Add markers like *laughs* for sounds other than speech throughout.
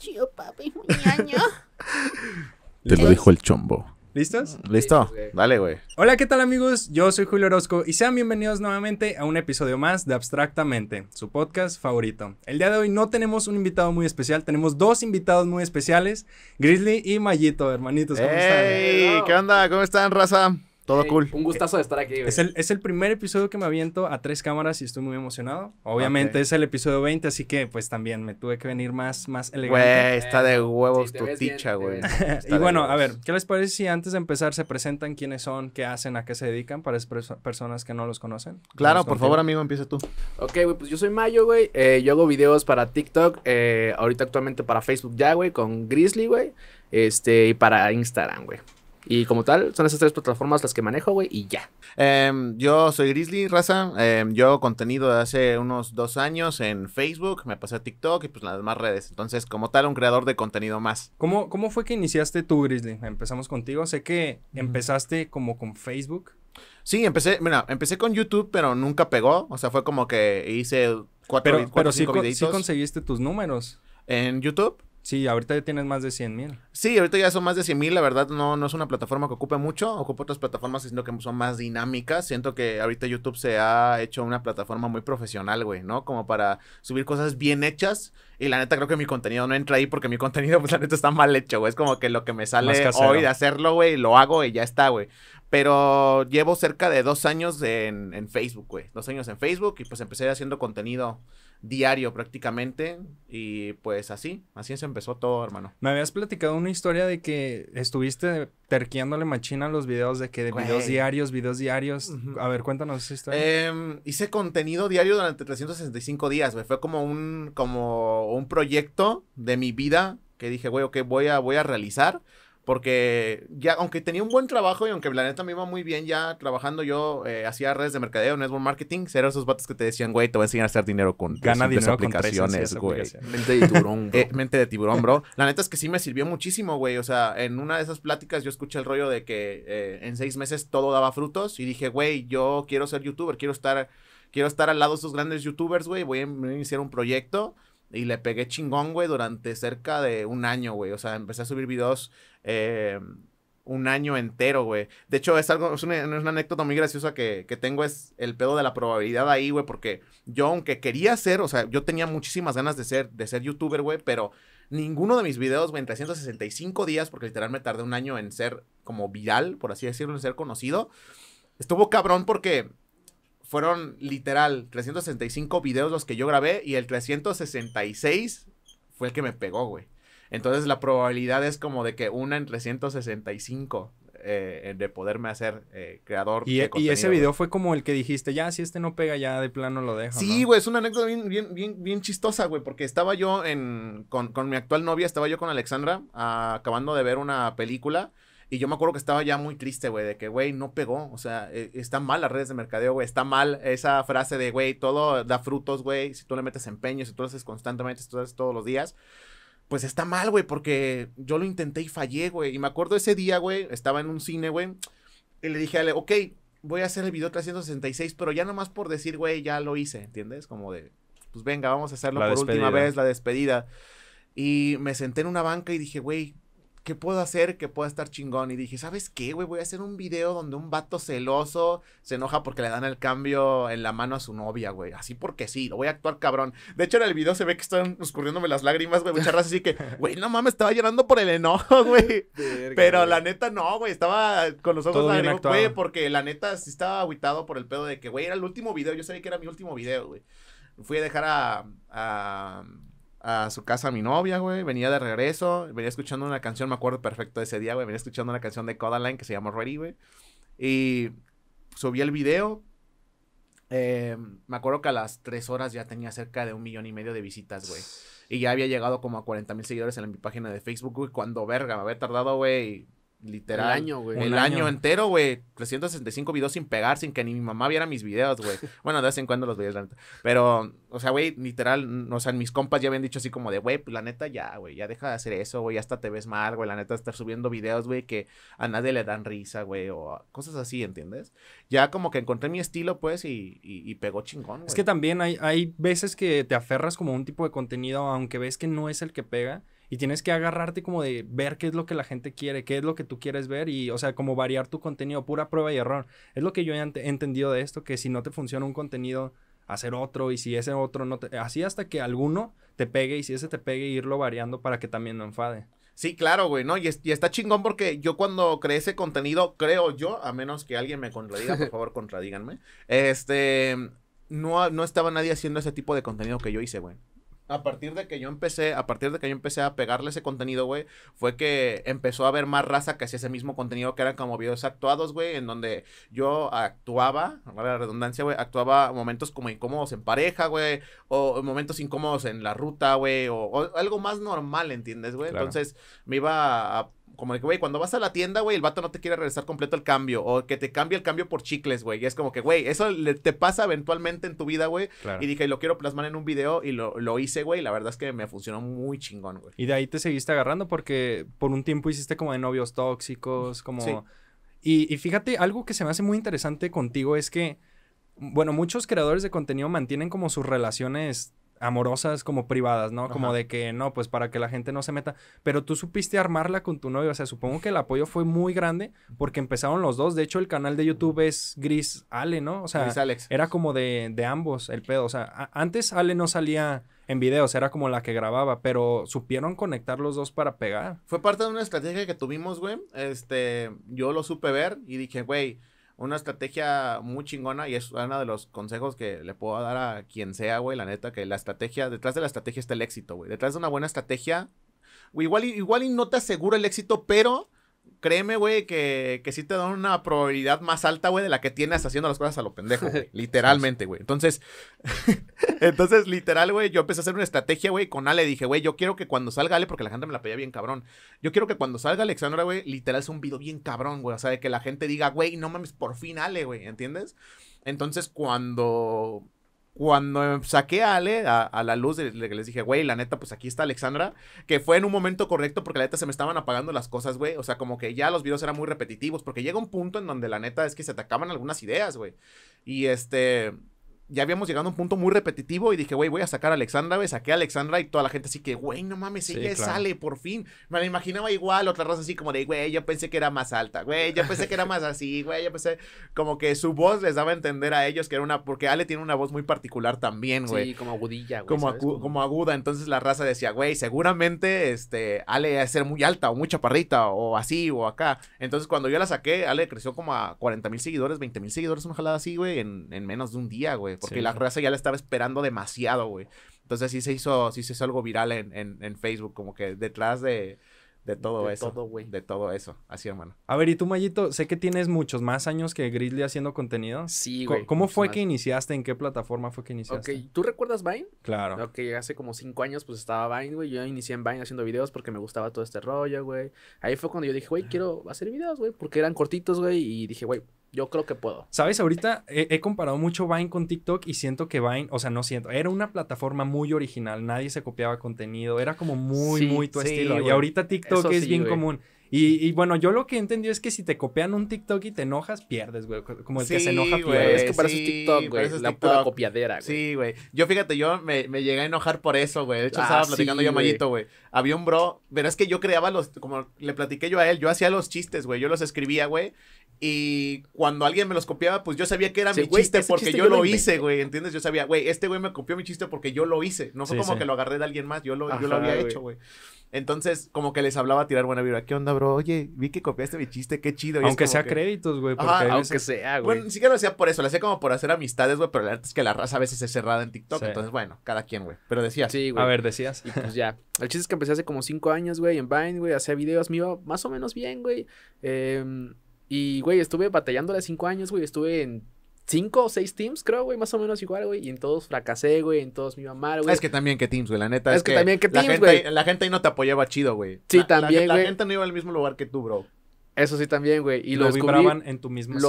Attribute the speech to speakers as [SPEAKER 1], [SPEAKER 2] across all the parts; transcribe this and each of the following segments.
[SPEAKER 1] chido, papi, muy *laughs* Te lo dijo el
[SPEAKER 2] chombo.
[SPEAKER 3] ¿Listos? Mm, listo, dale, güey. Hola, ¿qué tal, amigos? Yo soy Julio Orozco y sean bienvenidos nuevamente a un episodio más de Abstractamente, su podcast favorito. El día de hoy no tenemos un invitado muy especial, tenemos dos invitados muy especiales, Grizzly y Mayito, hermanitos. ¿Cómo están? ¿Qué onda? ¿Cómo están, raza? Todo cool. Un gustazo de estar aquí, Es el, primer episodio que me aviento a tres cámaras y estoy muy emocionado. Obviamente es el episodio 20, así que pues también me tuve que venir más, más elegante. Güey, está de eh, huevos tu ticha, güey. *laughs* y bueno, a ver, ¿qué les parece si antes de empezar se presentan quiénes son, qué hacen, a qué se dedican para esas personas que no los conocen? Claro, por favor, amigo,
[SPEAKER 1] empieza tú. Ok, güey, pues yo soy Mayo, güey. Eh, yo hago videos para TikTok, eh, ahorita actualmente para Facebook ya, güey, con Grizzly, güey. Este, y para Instagram, güey. Y como tal, son esas tres plataformas las que manejo, güey, y ya.
[SPEAKER 2] Em, yo soy Grizzly Raza. Em, yo contenido de hace unos dos años en Facebook, me pasé a TikTok y pues las demás redes. Entonces, como tal, un creador de contenido más. ¿Cómo, cómo fue que iniciaste tú, Grizzly? Empezamos contigo. Sé que empezaste como con Facebook. Sí, empecé, mira, empecé con YouTube, pero nunca pegó. O sea, fue como que hice cuatro, pero, pero sí, videitos. sí
[SPEAKER 3] conseguiste tus números.
[SPEAKER 2] ¿En YouTube?
[SPEAKER 3] Sí, ahorita ya tienes más de 100 mil.
[SPEAKER 2] Sí, ahorita ya son más de 100 mil. La verdad, no, no es una plataforma que ocupe mucho. Ocupo otras plataformas, sino que son más dinámicas. Siento que ahorita YouTube se ha hecho una plataforma muy profesional, güey, ¿no? Como para subir cosas bien hechas. Y la neta, creo que mi contenido no entra ahí porque mi contenido, *laughs* pues la neta, está mal hecho, güey. Es como que lo que me sale hoy de hacerlo, güey, lo hago y ya está, güey. Pero llevo cerca de dos años en, en Facebook, güey. Dos años en Facebook y pues empecé haciendo contenido diario prácticamente y pues así, así se empezó todo, hermano.
[SPEAKER 3] Me habías platicado una historia de que estuviste terqueándole machina los videos de que
[SPEAKER 2] de videos diarios,
[SPEAKER 3] videos diarios. A ver, cuéntanos esa historia.
[SPEAKER 2] Em, hice contenido diario durante 365 días, Fue como un como un proyecto de mi vida que dije, güey, ok, voy a voy a realizar porque ya, aunque tenía un buen trabajo y aunque la neta me iba muy bien ya trabajando, yo eh, hacía redes de mercadeo, network marketing, era esos vatos que te decían, güey, te voy a enseñar a hacer dinero con aplicaciones, güey. Mente de tiburón. güey. *laughs* Eh, mente de tiburón, bro. La neta es que sí me sirvió muchísimo, güey. O sea, en una de esas pláticas yo escuché el rollo de que eh, en seis meses todo daba frutos y dije, güey, yo quiero ser youtuber, quiero estar, quiero estar al lado de esos grandes youtubers, güey, voy a iniciar un proyecto. Y le pegué chingón, güey, durante cerca de un año, güey. O sea, empecé a subir videos eh, un año entero, güey. De hecho, es algo, es una, anécdota muy graciosa que, tengo, es el pedo de la probabilidad ahí, güey, porque yo, aunque quería ser, o sea, yo tenía muchísimas ganas de ser, de ser youtuber, güey, pero ninguno de mis videos, güey, en 365 días, porque literal me tardé un año en ser como viral, por así decirlo, en ser conocido, estuvo cabrón porque fueron literal 365 videos los que yo grabé y el 366 fue el que me pegó, güey. Entonces la probabilidad es como de que una en 365 eh, eh, de poderme hacer eh, creador. Y, e-, y ese video fue
[SPEAKER 3] como el que dijiste, ya, si este no pega, ya de plano lo dejo. Sí,
[SPEAKER 2] güey, es una anécdota bien, bien, bien, bien chistosa, güey, porque estaba yo en, con, con mi actual novia, estaba yo con Alexandra ah, acabando de ver una película. Y yo me acuerdo que estaba ya muy triste, güey, de que, güey, no pegó. O sea, eh, está están mal las redes de mercadeo, güey. Está mal esa frase de, güey, todo da frutos, güey. Si tú le metes empeño, si tú lo haces constantemente, si tú lo haces todos los días. Pues está mal, güey, porque yo lo intenté y fallé, güey. Y me acuerdo ese día, güey, estaba en un cine, güey. Y le dije a él, ok, voy a hacer el video 366, pero ya nomás por decir, güey, ya lo hice, ¿entiendes? Como de, pues venga, vamos a hacerlo por última vez, la despedida. Y me senté en una banca y dije, güey, ¿qué puedo hacer que pueda estar chingón? Y dije, ¿sabes qué, güey? Voy a hacer un video donde un vato celoso se enoja porque le dan el cambio en la mano a su novia, güey. Así porque sí, lo voy a actuar cabrón. De hecho, en el video se ve que están escurriéndome las lágrimas, güey. Muchas gracias. Así que, *laughs* güey, no mames, estaba llorando por el enojo, güey. Pero la neta, no, güey. Estaba con los ojos lágrimas, güey. Porque la neta sí estaba aguitado por el pedo de que, güey, era el último video. Yo sabía que era mi último video, güey. Fui a dejar a a su casa mi novia, güey. Venía de regreso, venía escuchando una canción, me acuerdo perfecto de ese día, güey. Venía escuchando una canción de Codaline que se llama Ready, güey. Y subí el video. Em, me acuerdo que a las tres horas ya tenía cerca de un millón y medio de visitas, güey. Y ya había llegado como a 40 mil seguidores en mi página de Facebook, güey. Cuando verga, me había tardado, güey, literal. El año, entero, güey. 365 videos sin pegar, sin que ni mi mamá viera mis videos, güey. *laughs* bueno, de vez en cuando los veías, la neta. Pero, o sea, güey, literal, o sea, mis compas ya habían dicho así como de, güey, pues la neta ya, güey, ya deja de hacer eso, güey, hasta te ves mal, güey. La neta, estar subiendo videos, güey, que a nadie le dan risa, güey, o cosas así, ¿entiendes? Ya como que encontré mi estilo, pues, y, pegó chingón, güey. Es que
[SPEAKER 3] también hay, hay veces que te aferras como un tipo de contenido, aunque ves que no es el que pega y tienes que agarrarte como de ver qué es lo que la gente quiere, qué es lo que tú quieres ver y, o sea, como variar tu contenido, pura prueba y error. Es lo que yo he entendido de esto, que si no te funciona un contenido, hacer otro y si ese otro no te... Así hasta que alguno te pegue y si ese te pegue, irlo variando para que
[SPEAKER 2] también no enfade. Sí, claro, güey, ¿no? Y, está chingón porque yo cuando creé ese contenido, creo yo, a menos que alguien me contradiga, por *laughs* favor, contradíganme, este, no, no estaba nadie haciendo ese tipo de contenido que yo hice, güey a partir de que yo empecé, a partir de que yo empecé a pegarle ese contenido, güey, fue que empezó a haber más raza que hacía ese mismo contenido que eran como videos actuados, güey, en donde yo actuaba, la redundancia, güey, actuaba momentos como incómodos en pareja, güey, o momentos incómodos en la ruta, güey, o, algo más normal, ¿entiendes, güey? Entonces me iba a como de que, güey, cuando vas a la tienda, güey, el vato no te quiere regresar completo el cambio. O que te cambie el cambio por chicles, güey. Y es como que, güey, eso te pasa eventualmente en tu vida, güey. Y dije, y lo quiero plasmar en un video y lo, hice, güey. La verdad es que me funcionó muy chingón, güey. Y de
[SPEAKER 3] ahí te seguiste agarrando porque por un tiempo hiciste como de novios tóxicos, como... Sí. Y, y fíjate, algo que se me hace muy interesante contigo es que, bueno, muchos creadores de contenido mantienen como sus relaciones amorosas como privadas, ¿no? Como de que no, pues para que la gente no se meta. Pero tú supiste armarla con tu novio, o sea, supongo que el apoyo fue muy grande porque empezaron los dos. De hecho, el canal de YouTube es Gris Ale, ¿no? O sea, era como de, de ambos el pedo. O sea, antes Ale no salía en videos, era como la que grababa, pero supieron conectar los dos para pegar.
[SPEAKER 2] Fue parte de una estrategia que tuvimos, güey. Este, yo lo supe ver y dije, güey una estrategia muy chingona y es uno de los consejos que le puedo dar a quien sea, güey, la neta, que la estrategia, detrás de la estrategia está el éxito, güey. Detrás de una buena estrategia, güey, igual, igual y no te asegura el éxito, pero créeme, güey, que, que sí te dan una probabilidad más alta, güey, de la que tienes haciendo las cosas a lo pendejo, *laughs* literalmente, güey. Entonces, *laughs* entonces, literal, güey, yo empecé a hacer una estrategia, güey, con Ale. Dije, güey, yo quiero que cuando salga Ale, porque la gente me la pedía bien cabrón. Yo quiero que cuando salga Alexandra, güey, literal sea un video bien cabrón, güey. O sea, de que la gente diga, güey, no mames, por fin Ale, güey, ¿entiendes? Entonces, cuando cuando saqué a Ale a, la luz, le, les dije, güey, la neta, pues aquí está Alexandra, que fue en un momento correcto porque la neta se me estaban apagando las cosas, güey. O sea, como que ya los videos eran muy repetitivos, porque llega un punto en donde la neta es que se atacaban algunas ideas, güey. Y este, ya habíamos llegado a un punto muy repetitivo y dije, güey, voy a sacar a Alexandra, güey, saqué a Alexandra y toda la gente así que, güey, no mames, sí, sale, por fin. Me la imaginaba igual, otra raza así como de, güey, yo pensé que era más alta, güey, yo pensé que era más así, güey, yo pensé como que su voz les daba a entender a ellos que era una, porque Ale tiene una voz muy particular también, güey. Sí, como agudilla, güey. Como, aguda, entonces la raza decía, güey, seguramente, este, Ale va a ser muy alta o muy chaparrita o así o acá. Entonces cuando yo la saqué, Ale creció como a 40 mil seguidores, 20 mil seguidores, una jalada así, güey, en, en menos de un día, güey porque la raza ya la estaba esperando demasiado, güey. Entonces sí se hizo, sí se hizo algo viral en, Facebook, como que detrás de, de todo de eso. Todo, güey. De todo eso. Así, hermano.
[SPEAKER 3] A ver, y tú, Mayito, sé que tienes muchos más años que Grizzly haciendo contenido. Sí, güey. ¿Cómo fue que iniciaste? ¿En qué plataforma fue que
[SPEAKER 1] iniciaste? Ok, ¿tú recuerdas Vine? Claro. Ok, hace como cinco años pues estaba Vine, güey. Yo inicié en Vine haciendo videos porque me gustaba todo este rollo, güey. Ahí fue cuando yo dije, güey, quiero hacer videos, güey, porque eran cortitos, güey. Y dije, güey, yo creo que puedo. Sabes,
[SPEAKER 3] ahorita he, comparado mucho Vine con TikTok y siento que Vine, o sea, no siento, era una plataforma muy original, nadie se copiaba contenido, era como muy, muy tu estilo. Y ahorita TikTok es bien común. Y, bueno, yo lo que he entendido es que si te copian un TikTok y te enojas, pierdes, güey. Como el que se enoja, pierde. Es que para
[SPEAKER 2] TikTok, güey. La pura copiadera, güey. Sí, güey. Yo fíjate, yo me, llegué a enojar por eso, güey. De hecho, ah, estaba platicando yo a güey. Había un bro, verás que yo creaba los, como le platiqué yo a él, yo hacía los chistes, güey. Yo los escribía, güey. Y cuando alguien me los copiaba, pues yo sabía que era mi chiste porque yo, lo hice, güey. ¿Entiendes? Yo sabía, güey, este güey me copió mi chiste porque yo lo hice. No fue como que lo agarré de alguien más, yo lo, había hecho, güey. Entonces, como que les hablaba a tirar buena vibra. ¿Qué onda, bro? Oye, vi que copiaste mi chiste, qué chido. aunque sea créditos, güey. aunque sea, güey. Bueno, ni siquiera lo hacía por eso, lo hacía como por hacer amistades, güey, pero la verdad es que la raza a veces es cerrada en TikTok. Entonces, bueno, cada quien, güey. Pero decías. Sí, güey. A ver, decías. Y pues ya.
[SPEAKER 1] El chiste es que empecé hace como cinco años, güey, en Vine, güey. Hacía videos, me iba más o menos bien, güey. Em, y, güey, estuve batallando las cinco años, güey. Estuve en cinco o seis teams, creo, güey, más o menos igual, güey. Y en todos fracasé, güey, en todos me iba mal, güey. Es que
[SPEAKER 2] también que teams, güey, la neta. Es, que, también que teams, güey. La, gente ahí no te apoyaba chido, güey. Sí, también, la, la, gente no iba al mismo lugar que tú, bro. Eso sí, también, güey. Y lo, lo descubrí, vibraban en tu misma eso,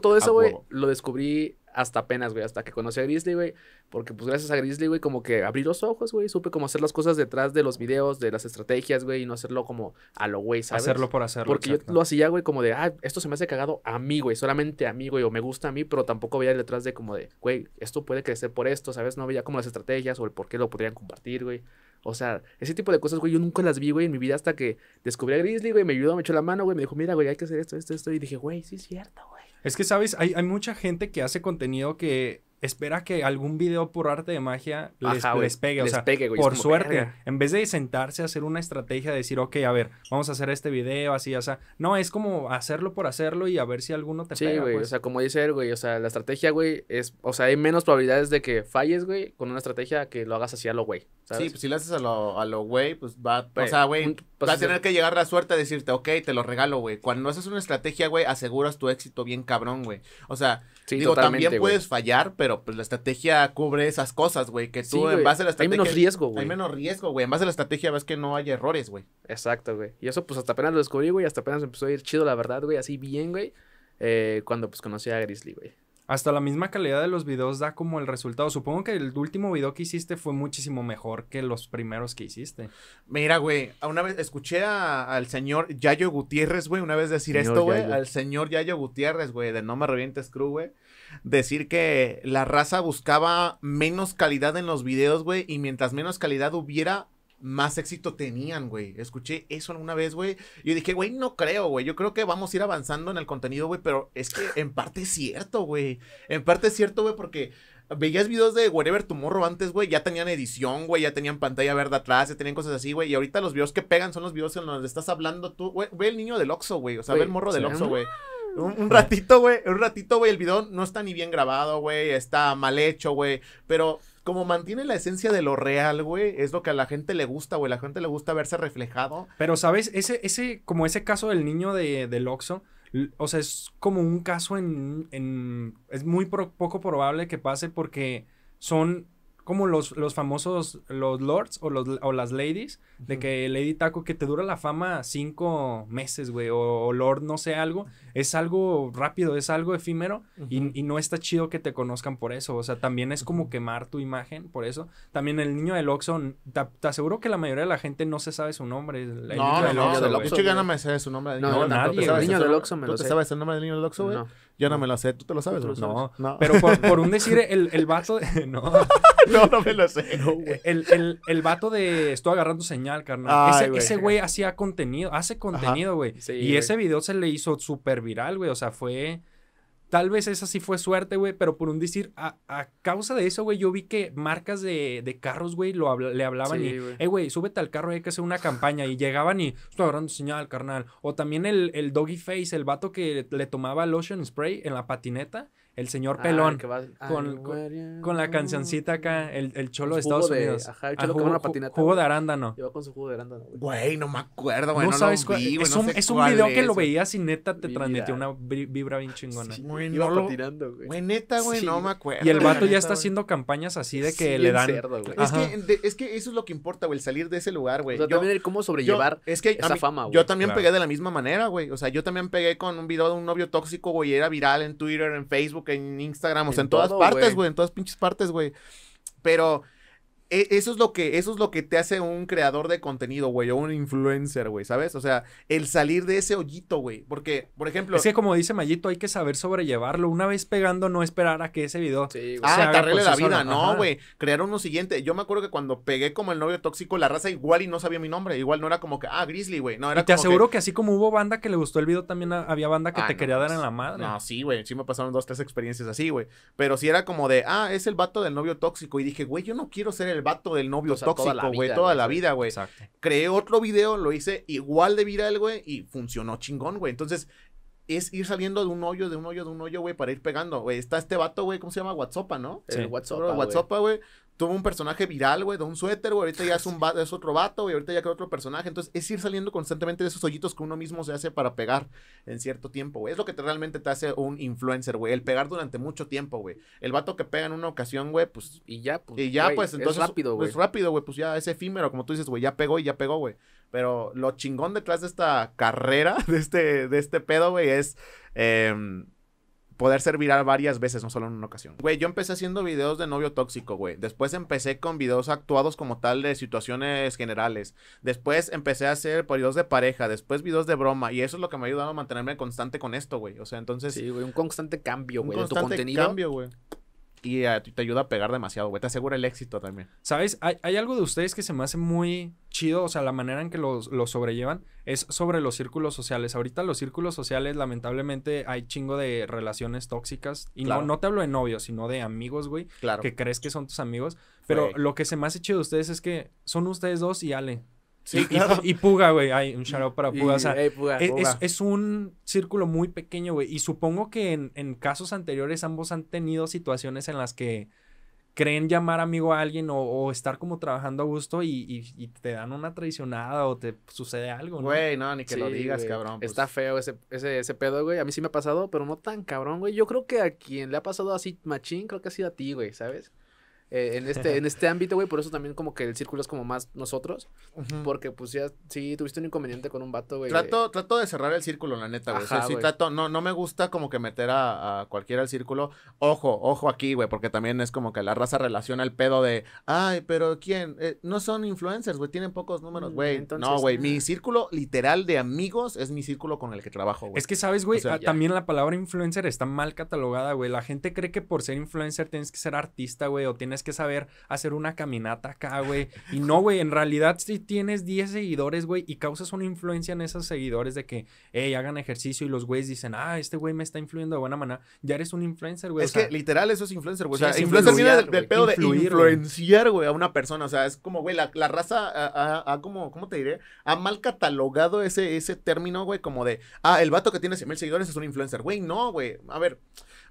[SPEAKER 1] todo eso, güey, lo descubrí hasta apenas, güey, hasta que conocí a Grizzly, güey. Porque pues gracias a Grizzly, güey, como que abrí los ojos, güey. Supe cómo hacer las cosas detrás de los videos, de las estrategias, güey, y no hacerlo como a lo güey, ¿sabes? Hacerlo por hacerlo. Porque yo lo hacía, güey, como de, ah, esto se me hace cagado a mí, güey, solamente a mí, güey, o me gusta a mí, pero tampoco veía detrás de como de, güey, esto puede crecer por esto, ¿sabes? No veía como las estrategias o el por qué lo podrían compartir, güey. O sea, ese tipo de cosas, güey, yo nunca las vi, güey, en mi vida hasta que descubrí a Grizzly, güey, me ayudó, me echó la mano, güey, me dijo, mira, güey, hay que hacer esto, esto, esto. Y dije, güey, sí es cierto,
[SPEAKER 3] güey. Es que, ¿sabes? Hay, hay mucha gente que hace contenido que espera que algún video por arte de magia les, pegue. O sea, por suerte, en vez de sentarse a hacer
[SPEAKER 1] una estrategia
[SPEAKER 3] de decir, ok, a ver, vamos a hacer este video, así, o sea, no, es como hacerlo por hacerlo y a ver si alguno te sí, pega. Sí, güey, o pues. sea,
[SPEAKER 1] como dice él, güey, o sea, la estrategia, güey, es, o sea, hay menos probabilidades de
[SPEAKER 2] que falles, güey, con una estrategia que lo hagas así a lo güey. Sí, pues si lo haces a lo, a lo güey, pues va, o pues, sea, güey, pues, va a tener que llegar la suerte a decirte, ok, te lo regalo, güey. Cuando haces una estrategia, güey, aseguras tu éxito bien cabrón, güey. O sea, digo, también puedes fallar, pero pero pues la estrategia cubre esas cosas, güey, que tú en base a la estrategia... Hay menos riesgo, güey. Hay menos riesgo, güey. En base a la estrategia ves que no hay errores, güey. Exacto,
[SPEAKER 1] güey. Y eso pues hasta apenas lo descubrí, güey, hasta apenas empezó a ir chido, la verdad, güey, así bien, güey, eh, cuando pues conocí a Grizzly, güey.
[SPEAKER 3] Hasta la misma calidad de los videos da como el resultado. Supongo que el último video que hiciste fue muchísimo mejor que los primeros que hiciste. Mira,
[SPEAKER 2] güey, una vez escuché al señor Yayo Gutiérrez, güey, una vez decir esto, güey, al señor Yayo Gutiérrez, güey, de No Me Revientes Crew, güey decir que la raza buscaba menos calidad en los videos, güey, y mientras menos calidad hubiera, más éxito tenían, güey. Escuché eso alguna vez, güey. Yo dije, güey, no creo, güey. Yo creo que vamos a ir avanzando en el contenido, güey. Pero es que en parte es cierto, güey. En parte es cierto, güey, porque veías videos de Wherever morro antes, güey. Ya tenían edición, güey. Ya tenían pantalla verde atrás, ya tenían cosas así, güey. Y ahorita los videos que pegan son los videos en los que estás hablando tú. Güey, ve el niño del Oxxo, güey. O sea, ve el morro del Oxxo, güey. Un, *laughs* ratito, güey, un ratito, güey, el video no está ni bien grabado, güey, está mal hecho, güey, pero como mantiene la esencia de lo real, güey, es lo que a la gente le gusta, güey, la gente le gusta verse reflejado.
[SPEAKER 3] Pero, ¿sabes? Ese, ese, como ese caso del niño de, del o sea, es como un caso en, en es muy poco probable que pase porque son como los, los famosos, los lords o, los, o las ladies, de que Lady Taco, que te dura la fama cinco meses, güey, o, lord no sé algo, es algo rápido, es algo efímero y, y, no está chido que te conozcan por eso, o sea, también es como quemar tu imagen por eso. También el niño del oxon te, aseguro que la mayoría de la gente no se sabe su nombre. no, del no me su nombre. No, no, nadie. El niño del me lo el nombre del
[SPEAKER 2] niño del güey? Yo no, me lo sé, ¿tú te lo sabes? No, no. Pero por, un decir, el, el *laughs* vato. De, *laughs* no.
[SPEAKER 3] no, no me lo sé. *laughs* No, el, el, el, vato de Estoy agarrando señal, carnal. ese, güey. ese güey hacía contenido, hace contenido, güey. y ese video se le hizo súper viral, güey. O sea, fue. Tal vez esa sí fue suerte, güey, pero por un decir, a, causa de eso, güey, yo vi que marcas de, de carros, güey, lo le hablaban y, hey, eh, güey, súbete al carro, hay que hacer una campaña. Y llegaban y, estoy agarrando señal, carnal. O también el, el doggy face, el vato que le tomaba lotion spray en la patineta el señor ah, Pelón, con, con, la cancioncita acá, el, el cholo de Estados Unidos. Ajá, el cholo que jugo, con Jugo de arándano.
[SPEAKER 1] Lleva con su jugo de arándano.
[SPEAKER 2] Güey, no me acuerdo, güey. No, sabes lo vi, güey, Es un, es un video que lo veías y
[SPEAKER 3] neta te transmitió una vibra bien chingona. Sí,
[SPEAKER 2] patinando, güey. Güey, neta, güey, no me acuerdo. Y el vato ya está haciendo campañas así de que le dan. Es, que, es que eso es lo que importa, güey, el salir de ese lugar, güey. O yo, también el cómo sobrellevar esa fama, güey. Yo también pegué de la misma manera, güey. O sea, yo también pegué con un video de un novio tóxico, güey, era viral en Twitter, en Facebook en Instagram, o sea, en, todas partes, güey, en todas pinches partes, güey. Pero e, eso es lo que eso es lo que te hace un creador de contenido, güey, o un influencer, güey, ¿sabes? O sea, el salir de ese hoyito, güey, porque por ejemplo, es que como
[SPEAKER 3] dice Mayito, hay que saber sobrellevarlo, una vez pegando no esperar
[SPEAKER 2] a que ese video ah, pues la vida, no, güey, crear uno siguiente. Yo me acuerdo que cuando pegué como el novio tóxico, la raza igual y no sabía mi nombre, igual no era como que ah, Grizzly, güey, no era te aseguro que... así como hubo banda que le gustó el video, también había banda que ah, te quería dar pues, en la madre. No, sí, güey, sí me pasaron dos tres experiencias así, güey, pero sí era como de, ah, es el vato del novio tóxico y dije, güey, yo no quiero ser el el vato del novio tóxico, güey, toda la vida, güey. Creé otro video, lo hice igual de viral, güey, y funcionó chingón, güey. Entonces, es ir saliendo de un hoyo, de un hoyo, de un hoyo, güey, para ir pegando, güey. Está este vato, güey, ¿cómo se llama? WhatsApp, ¿no? Sí. WhatsApp. WhatsApp, güey tuvo un personaje viral, güey, de un suéter, güey, ahorita ya es, un es otro vato, güey, ahorita ya creo otro personaje. Entonces, es ir saliendo constantemente de esos hoyitos que uno mismo se hace para pegar en cierto tiempo, güey. Es lo que te, realmente te hace un influencer, güey, el pegar durante mucho tiempo, güey. El vato que pega en una ocasión, güey, pues... Y ya, pues... Y ya, pues, entonces... Es rápido, pues, güey. Es rápido, güey, pues ya es efímero, como tú dices, güey, ya pegó y ya pegó, güey. Pero lo chingón detrás de esta carrera, *laughs* de este, de este pedo, güey, es... Em, poder ser viral varias veces, no solo en una ocasión. Güey, yo empecé haciendo videos de novio tóxico, güey. Después empecé con videos actuados como tal de situaciones generales. Después empecé a hacer videos de pareja, después videos de broma. Y eso es lo que me ha ayudado a mantenerme constante con esto, güey. O sea, entonces... Sí, güey, un constante cambio, güey. Un constante cambio, güey y eh, te ayuda a pegar demasiado, güey. Te asegura el éxito también.
[SPEAKER 3] ¿Sabes? Hay, algo de ustedes que se me hace muy chido, o sea, la manera en que los, sobrellevan es sobre los círculos sociales. Ahorita los círculos sociales, lamentablemente, hay chingo de relaciones tóxicas. Y no, no te hablo de novios, sino de amigos, güey. Claro. Que crees que son tus amigos. Pero lo que se me hace chido de ustedes es que son ustedes dos y Ale y, Puga, güey. Hay un shout-out para Puga. E-, es, un círculo muy pequeño, güey. Y supongo que en, casos anteriores ambos han tenido situaciones en las que creen llamar amigo a alguien o, estar como trabajando a gusto y, te dan una traicionada o te sucede algo, ¿no? Güey, no, ni que lo digas, cabrón. Está pues.
[SPEAKER 1] feo ese, ese, ese pedo, güey. A mí sí me ha pasado, pero no tan cabrón, güey. Yo creo que a quien le ha pasado así machín, creo que ha sido a ti, güey, ¿sabes? Eh, en, este, en este ámbito, güey. Por eso también como que el círculo es como más nosotros. Porque pues ya sí tuviste un inconveniente con un vato, güey. Trato,
[SPEAKER 2] trato de cerrar el círculo, la neta, güey. sí trato, no, no me gusta como que meter a, cualquiera al círculo. Ojo, ojo aquí, güey, porque también es como que la raza relaciona el pedo de, ay, pero ¿quién? Eh, no son influencers, güey, tienen pocos números, mm, güey. No, güey, ah. mi círculo literal de amigos es mi círculo con el que trabajo, güey. Es que, ¿sabes, güey? Ah, también
[SPEAKER 3] la palabra influencer está mal catalogada, güey. La gente cree que por ser influencer tienes que ser artista, güey, o tienes que saber hacer una caminata acá, güey. Y no, güey, en realidad si tienes 10 seguidores, güey, y causas una influencia en esos seguidores de que, hey, hagan ejercicio y los güeyes dicen, ah, este güey me está influyendo de buena manera, ya eres un influencer, güey. Es que literal eso es influencer, güey. o sea, influencer viene influenciar,
[SPEAKER 2] güey, a una persona. O sea, es como, güey, la, la, raza ha, como, ¿cómo te diré? Ha mal catalogado ese, ese término, güey, como de, ah, el vato que tiene 100 mil seguidores es un influencer. Güey, no, güey. A ver,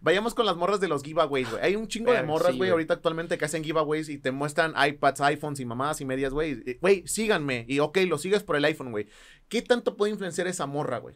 [SPEAKER 2] Vayamos con las morras de los giveaways, güey. Hay un chingo de morras, güey, ahorita actualmente que hacen giveaways y te muestran iPads, iPhones y mamás y medias, güey. Güey, síganme. Y ok, lo sigues por el iPhone, güey. ¿Qué tanto puede influenciar esa morra, güey?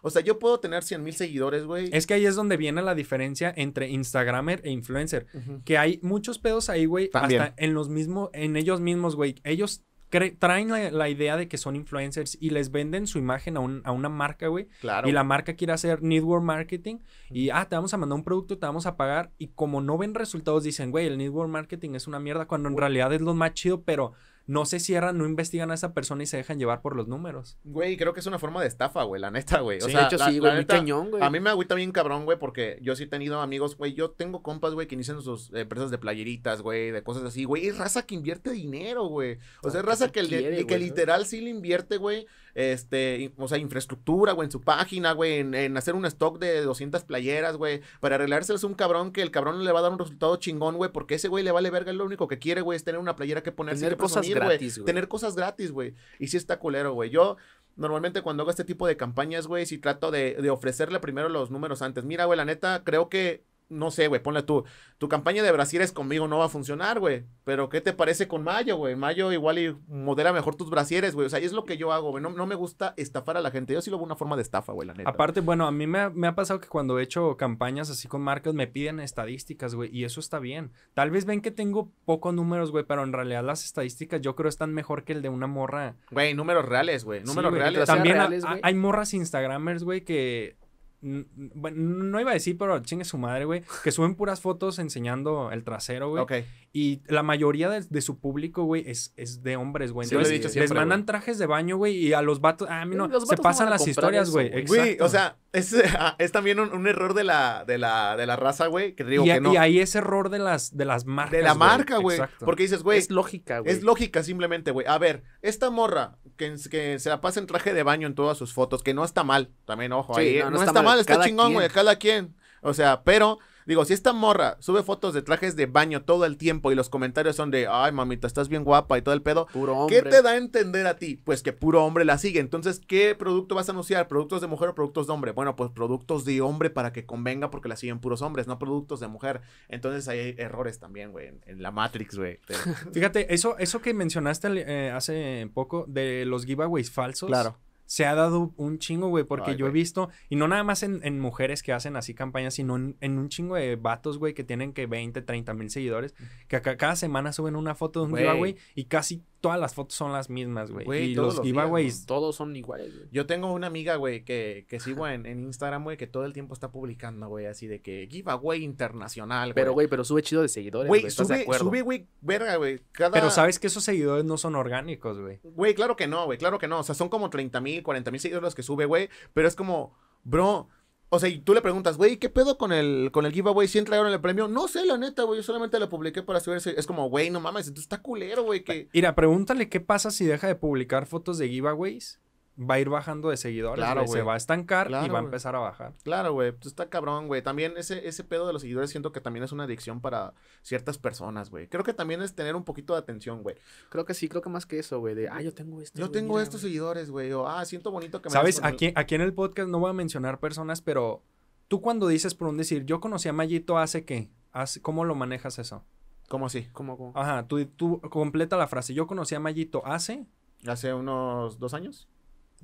[SPEAKER 2] O sea, yo puedo tener 100 mil seguidores, güey. Es que
[SPEAKER 3] ahí es donde viene la diferencia entre Instagramer e influencer. Que hay muchos pedos ahí, güey. Hasta en los mismos, en ellos mismos, güey. Ellos traen la, idea de que son influencers y les venden su imagen a, una marca, güey. Y la marca quiere hacer network marketing y, ah, te vamos a mandar un producto, te vamos a pagar. Y como no ven resultados, dicen, güey, el network marketing es una mierda, cuando en realidad es lo más chido, pero no se cierran, no investigan a esa persona y se dejan llevar por los números.
[SPEAKER 2] Güey, creo que es una forma de estafa, güey, la neta, güey. O sea, de hecho, sí, güey, muy cañón, güey. A mí me agüita bien cabrón, güey, porque yo sí he tenido amigos, güey, yo tengo compas, güey, que inician sus eh, empresas de playeritas, güey, de cosas así, güey. Es raza que invierte dinero, güey. O ah, sea, es raza que literal sí le invierte, güey este, o sea, infraestructura, güey, en su página, güey, en, hacer un stock de 200 playeras, güey, para arreglárselas un cabrón que el cabrón le va a dar un resultado chingón, güey, porque ese güey le vale verga, lo único que quiere, güey, es tener una playera que ponerse, tener cosas gratis, güey, tener cosas gratis, güey, y sí está culero, güey, yo... Normalmente cuando hago este tipo de campañas, güey, sí trato de, de ofrecerle primero los números antes. Mira, güey, la neta, creo que no sé, güey, ponle tú, tu campaña de brasieres conmigo no va a funcionar, güey, pero ¿qué te parece con Mayo, güey? Mayo igual y modera mejor tus brasieres, güey, o sea, es lo que yo hago, güey, no, me gusta estafar a la gente, yo sí lo veo una forma de estafa, güey, la neta. Aparte, bueno, a mí me, ha pasado
[SPEAKER 3] que cuando he hecho campañas así con marcas me piden estadísticas, güey, y eso está bien. Tal vez ven que tengo pocos números, güey, pero en realidad las estadísticas yo creo están mejor que el de una morra. Güey, números reales, güey, números reales. También hay morras instagramers, güey, que no iba a decir, pero chingue su madre, güey. Que suben puras fotos enseñando el trasero, güey. Ok. Y la mayoría de, su público, güey, es, de hombres, güey. les mandan trajes de
[SPEAKER 2] baño, güey. Y a los vatos, ah, a no, se pasan las historias, güey. Güey, o sea, es, *laughs* ah, también un, error de la, de la, de la raza, güey. Que digo y, que no. Y ahí
[SPEAKER 3] es error de las,
[SPEAKER 2] de las marcas. De la marca, güey. Porque dices, güey. Es lógica, güey. Es lógica simplemente, güey. A ver, esta morra que, se la pasa en traje de baño en todas sus fotos, que no está mal. También, ojo, ahí. no, está, está mal está chingón, güey, cada quien. O sea, pero Digo, si esta morra sube fotos de trajes de baño todo el tiempo y los comentarios son de, ay, mamita, estás bien guapa y todo el pedo, ¿qué te da a entender a ti? Pues que puro hombre la sigue. Entonces, ¿qué producto vas a anunciar? ¿Productos de mujer o productos de hombre? Bueno, pues productos de hombre para que convenga porque la siguen puros hombres, no productos de mujer. Entonces, hay errores también, güey, en, la Matrix, güey. *laughs* Fíjate,
[SPEAKER 3] eso, eso que mencionaste eh, hace
[SPEAKER 2] poco de los
[SPEAKER 3] giveaways falsos. Claro se ha dado un chingo, güey, porque yo he visto, y no nada más en, mujeres que hacen así campañas, sino en, un chingo de vatos, güey, que tienen que 20, 30 mil seguidores, que acá, cada semana suben una foto de un güey. y casi todas las fotos son las mismas, güey. Y los,
[SPEAKER 2] giveaways. todos son iguales, güey. Yo tengo una amiga, güey, que, que *laughs* sigo en, Instagram, güey, que todo el tiempo está publicando, güey, así de que giveaway internacional, güey. Pero, güey,
[SPEAKER 1] pero sube chido de seguidores, güey. Sube,
[SPEAKER 2] sube, güey, verga, güey. Pero sabes
[SPEAKER 3] que esos seguidores no son orgánicos, güey.
[SPEAKER 2] Güey, claro que no, güey, claro que no. O sea, son como 30 mil, 40 mil seguidores los que sube, güey. Pero es como, bro, o sea, y tú le preguntas, güey, ¿qué pedo con el, con el giveaway? ¿Si ¿Sí el premio? No sé, la neta, güey. Yo solamente lo publiqué para subirse. Es como, güey, no mames, entonces está culero, güey. Que... Mira, pregúntale qué pasa si deja de publicar fotos de
[SPEAKER 3] giveaways va a ir bajando
[SPEAKER 2] de seguidores, claro, güey. Se va a estancar y va a empezar a bajar. Claro, güey. Pues está cabrón, güey. También ese, ese pedo de los seguidores siento que también es una adicción para ciertas personas, güey. Creo que también es tener un poquito de atención, güey. Creo que sí, creo que más que eso, güey. De, ah, yo tengo esto. Yo tengo estos seguidores, güey. O, ah, siento bonito que me... ¿Sabes? Aquí,
[SPEAKER 3] aquí en el podcast no voy a mencionar personas, pero tú cuando dices, por un decir, yo conocí a Mayito hace qué? Hace, ¿Cómo lo manejas eso? ¿Cómo así? ¿Cómo, cómo? Ajá, tú, tú completa la frase. Yo conocí a Mayito hace... Hace unos dos años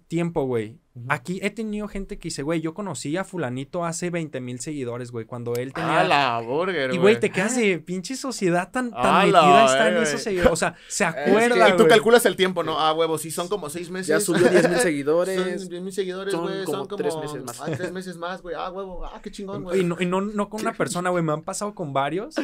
[SPEAKER 3] tiempo, güey. Aquí he tenido gente que dice, güey, yo conocí a fulanito hace 20 mil seguidores, güey, cuando él tenía... ¡A la burger, güey! Y, güey, te quedas de pinche sociedad tan,
[SPEAKER 1] tan metida la, está en esos seguidores. O sea, *laughs* se acuerda, Y tú calculas
[SPEAKER 2] el tiempo, ¿no? Ah, huevo, sí, son como seis meses. Ya subió 10 *laughs* mil seguidores. Son 10 mil seguidores, güey. Son, como tres meses más. Ah, tres meses más, güey. Ah, huevo, ah, qué chingón, güey. Y, no,
[SPEAKER 3] y no, no con una *laughs* persona, güey, me han pasado con varios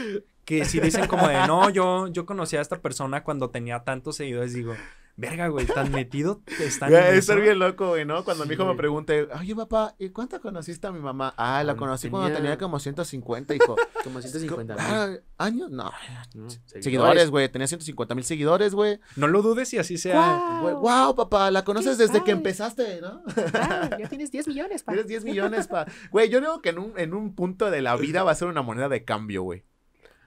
[SPEAKER 3] que si dicen como de, no, yo, yo conocí a esta persona cuando tenía tantos seguidores, digo... Verga, güey, tan metido, están.
[SPEAKER 2] estar bien loco, güey, ¿no? Cuando mi hijo me pregunte, oye, papá, ¿y cuánto conociste a mi mamá? Ah, la conocí cuando tenía como 150, hijo. *laughs* Como 150 mil. Ah, ¿Años? No. Mm, seguidores. güey. Tenía 150 mil seguidores, güey. No lo dudes y así sea. Wow, papá, la conoces desde que empezaste, ¿no? ya *laughs* tienes 10 millones, papá. Tienes 10 millones, pa. Güey, yo digo que en un, en un punto de la pues vida va a ser una moneda de cambio, güey.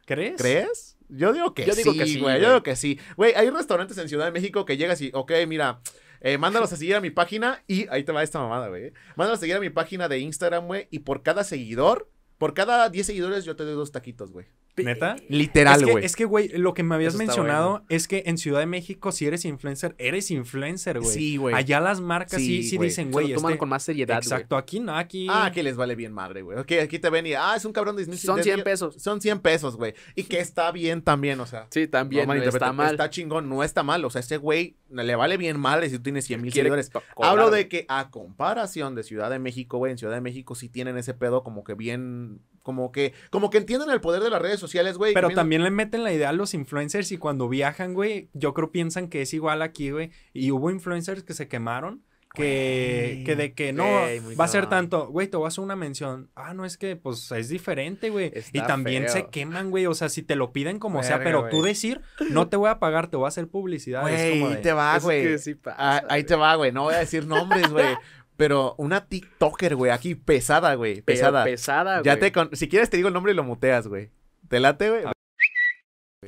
[SPEAKER 2] ¿Crees? ¿Crees? Yo digo que yo digo sí, que sí, güey. Yo digo que sí. Güey, hay restaurantes en Ciudad de México que llegas y, ok, mira, eh, mándalos a seguir a mi página y ahí te va esta mamada, güey. Mándalos a seguir a mi página de Instagram, güey. Y por cada seguidor, por cada 10 seguidores, yo te doy dos taquitos, güey. ¿Neta? Eh, Literal, güey. Es
[SPEAKER 3] que, güey, lo que me habías mencionado es que en Ciudad de México, si eres influencer, eres influencer, güey. Sí, güey. Allá las marcas
[SPEAKER 2] sí, sí, dicen, güey. Lo toman este con más seriedad, Exacto, aquí no, aquí. Ah, que les vale bien madre, güey. Okay, aquí te ven y, ah, es un cabrón de Son 100 pesos. Son 100 pesos, güey. Y que está bien también, o sea. Sí, también. está mal. Está chingón, no está mal. O sea, este güey le vale bien madre si tú tienes 100 mil seguidores. Hablo de que, a comparación de Ciudad de México, güey, en Ciudad de México sí tienen ese pedo como que bien. Como que, como que entienden el poder de las redes sociales, güey. Pero también le meten la
[SPEAKER 3] idea a los influencers y cuando viajan, güey, yo creo piensan que es igual aquí, güey. Y hubo influencers que se quemaron. Que, que de que no va a ser tanto, güey, te voy a hacer una mención. Ah, no, es que pues es diferente, güey. Y también se queman, güey. O sea, si te lo piden como sea, pero tú decir, no te voy a pagar, te voy a hacer publicidad. es como te va, güey.
[SPEAKER 2] Ah, ahí te va, güey. No voy a decir nombres, güey. *laughs* Pero una TikToker, güey, aquí pesada, güey. Pesada. pesada, güey. Ya te Si quieres te digo el nombre y lo muteas, güey. ¿Te late, güey?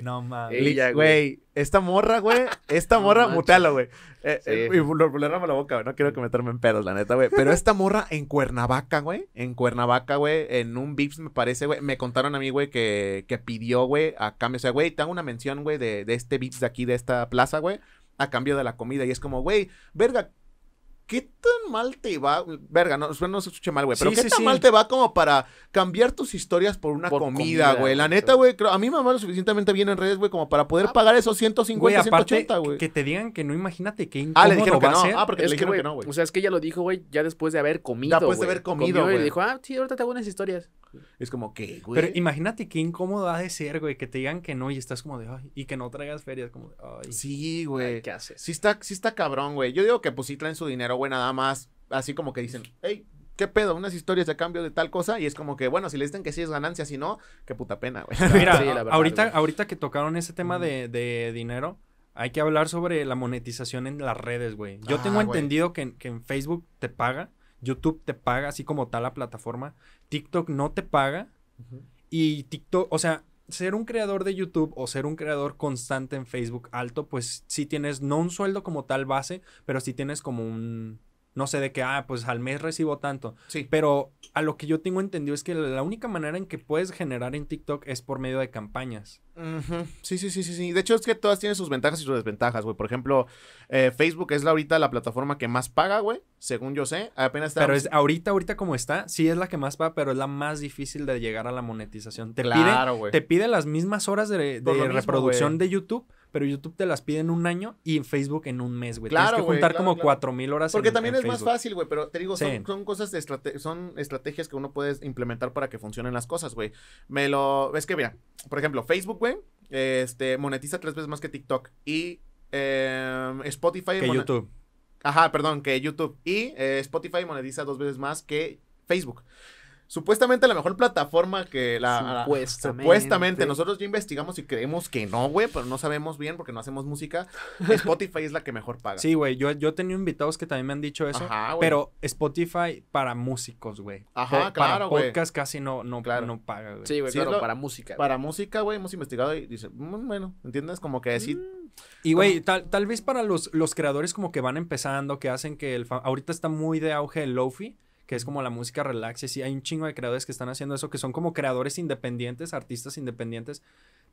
[SPEAKER 3] No mames. Güey,
[SPEAKER 2] esta morra, güey. Esta morra, mutalo, güey. Eh, eh, y lo eh, la boca, güey. No quiero que meterme en pedos, la neta, güey. Pero esta morra en Cuernavaca, güey. En Cuernavaca, güey. En un Vips, me parece, güey. Me contaron a mí, güey, que, que pidió, güey, a cambio. O sea, güey, te una mención, güey, de, este Vips de aquí, de esta plaza, güey. A cambio de la comida. Y es como, güey, verga, ¿qué tal? mal te va? Verga, no, no se escuche mal, güey. Pero qué tan mal te va como para cambiar tus historias por una comida, güey. La neta, güey, a mí me va lo suficientemente bien en redes, güey, como para poder ah, pagar pues, esos 150, güey, aparte,
[SPEAKER 3] güey. Que te digan que no, imagínate qué incómodo Ah, le dijeron que no. Ah, porque le dijeron que,
[SPEAKER 1] no, güey. O sea, es que ella lo dijo, güey, ya después de haber comido. Después de haber comido, güey. dijo, ah, sí, ahorita te hago unas historias.
[SPEAKER 2] Es como que, güey. Pero
[SPEAKER 3] imagínate qué incómodo ha de ser, güey, que te digan que no y estás como de, ay,
[SPEAKER 2] y que no traigas ferias, como ay. Sí, güey. ¿Qué haces? Sí está, sí está cabrón, güey. Yo digo que pues sí traen su dinero, güey, nada más así como que dicen, hey, ¿qué pedo? Unas historias de cambio de tal cosa. Y es como que, bueno, si le dicen que sí es ganancia, si no, qué puta pena, güey. *laughs* Mira, ahorita, ahorita que
[SPEAKER 3] tocaron ese tema de, dinero, hay que hablar sobre la monetización en las redes, güey. Yo tengo ah, entendido que, en Facebook te paga, YouTube te paga, así como tal la plataforma. TikTok no te paga. Y TikTok, o sea, ser un creador de YouTube o ser un creador constante en Facebook alto, pues sí tienes no un sueldo como tal base, pero sí tienes como un no sé, de qué ah, pues al mes recibo tanto. Sí. Pero a lo que yo tengo
[SPEAKER 2] entendido es que la única manera en que puedes generar en TikTok es por medio de campañas. Sí, sí, sí, sí, sí. De hecho, es que todas tienen sus ventajas y sus desventajas, güey. Por ejemplo, eh, Facebook es la, ahorita la plataforma que más paga, güey. Según yo sé, apenas está... Pero es, ahorita, ahorita como está, sí es la que más paga,
[SPEAKER 3] pero es la más difícil de llegar a la monetización. Te claro, güey. Te pide las mismas horas de, reproducción de YouTube pero YouTube te las pide en un año y Facebook en un mes, güey. Claro, Tienes que juntar como cuatro mil horas Porque también es más fácil, güey, pero te digo, son,
[SPEAKER 2] cosas de son estrategias que uno puede implementar para que funcionen las cosas, güey. Me lo, es que mira, por ejemplo, Facebook, güey, este, monetiza tres veces más que TikTok y em, Spotify. Que YouTube. Ajá, perdón, que YouTube. Y eh, Spotify monetiza dos veces más que Facebook. Supuestamente la mejor plataforma que la... Supuestamente. supuestamente. Nosotros ya investigamos y creemos que no, güey, pero no sabemos bien porque no hacemos música. *laughs* Spotify es la que mejor paga. Sí, güey. Yo, yo he tenido
[SPEAKER 3] invitados que también me han dicho eso. Ajá, pero Spotify para músicos, güey. Ajá, claro, güey. Podcast casi no, no, claro. no paga, güey. Sí, güey, claro, para música.
[SPEAKER 2] Para música, güey, hemos investigado y dice, mm, bueno,
[SPEAKER 3] ¿entiendes? Como que decir... Mm. Y, güey, tal, vez para los, los creadores como que van empezando, que hacen que el... Ahorita está muy de auge el Lofi que es como la música relax y hay un chingo de creadores que están haciendo eso, que son como creadores independientes, artistas independientes,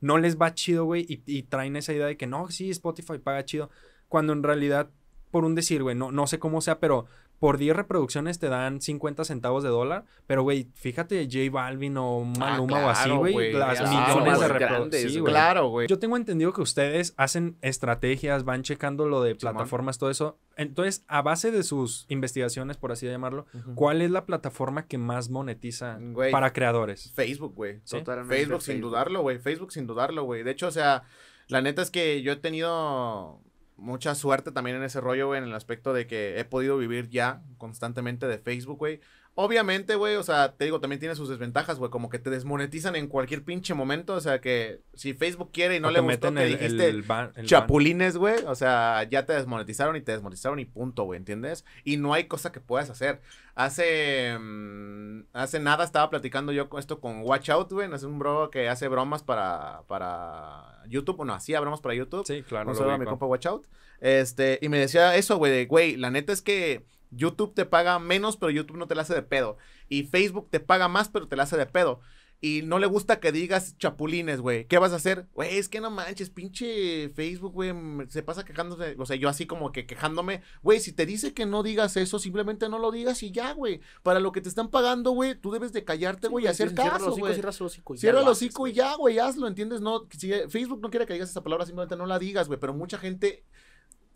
[SPEAKER 3] no les va chido, güey, y, traen esa idea de que no, sí, Spotify paga chido, cuando en realidad, por un decir, güey, no, no sé cómo sea, pero por 10 reproducciones te dan 50 centavos de dólar, pero güey, fíjate J Balvin o ah, Maluma o así, güey, las millones de reproducciones. claro, güey. Yo tengo entendido que ustedes hacen estrategias, van checando lo de plataformas, todo eso. Entonces, a base de sus investigaciones, por así llamarlo, ¿cuál es la plataforma que más monetiza
[SPEAKER 2] para creadores? Facebook, güey. Facebook sin dudarlo, güey. Facebook sin dudarlo, güey. De hecho, o sea, la neta es que yo he tenido mucha suerte también en ese rollo, güey, en el aspecto de que he podido vivir ya constantemente de Facebook, güey. Obviamente, güey, o sea, te digo, también tiene sus desventajas, güey, como que te desmonetizan en cualquier pinche momento, o sea, que si Facebook quiere y no le te gustó te dijiste chapulines, güey, o sea, ya te desmonetizaron y te desmonetizaron y punto, güey, ¿entiendes? Y no hay cosa que puedas hacer. Hace mm, hace nada estaba platicando yo esto con Watch Out, güey, es un bro que hace bromas para para YouTube, bueno, hacía bromas para YouTube. Sí, claro. mi compa Watch Out. Este, y me decía eso, güey, güey, la neta es que YouTube te paga menos, pero YouTube no te la hace de pedo. Y Facebook te paga más, pero te la hace de pedo. Y no le gusta que digas chapulines, güey. ¿Qué vas a hacer? Güey, es que no manches, pinche Facebook, güey, mm, se pasa quejándose. O sea, yo así como que quejándome. Güey, si te dice que no digas eso, simplemente no lo digas y ya, güey. Para lo que te están pagando, güey, tú debes de callarte, güey, y hacer caso, güey. Cierra el hocico, y ya, güey, hazlo, ¿entiendes? No, si Facebook no quiere que digas esa palabra, simplemente no la digas, güey. Pero mucha gente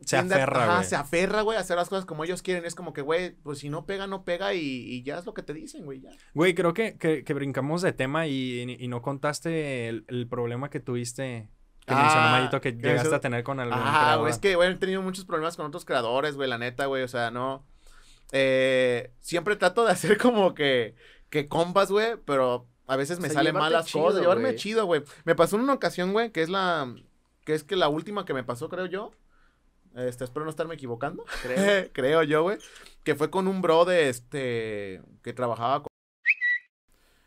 [SPEAKER 2] se aferra, güey. se aferra, güey, a hacer las cosas como ellos quieren. Es como que, güey, pues si no pega, no pega y, ya es lo que te dicen, güey, ya.
[SPEAKER 3] Güey, creo que, brincamos de tema y, no contaste el, problema que tuviste,
[SPEAKER 2] que ah, mencionó que llegaste a tener con algún ah, Güey, es que, güey, he tenido muchos problemas con otros creadores, güey, la neta, güey, o sea, no... Eh, siempre trato de *laughs* hacer como que, que güey, pero a veces me sale mal salen malas chido, cosas. Llevarme chido, güey. Me pasó en una ocasión, güey, que es la... Que es que la última que me pasó, creo yo este, espero no estarme equivocando. Creo, *laughs* Creo yo, güey. Que fue con un bro de este. que trabajaba con.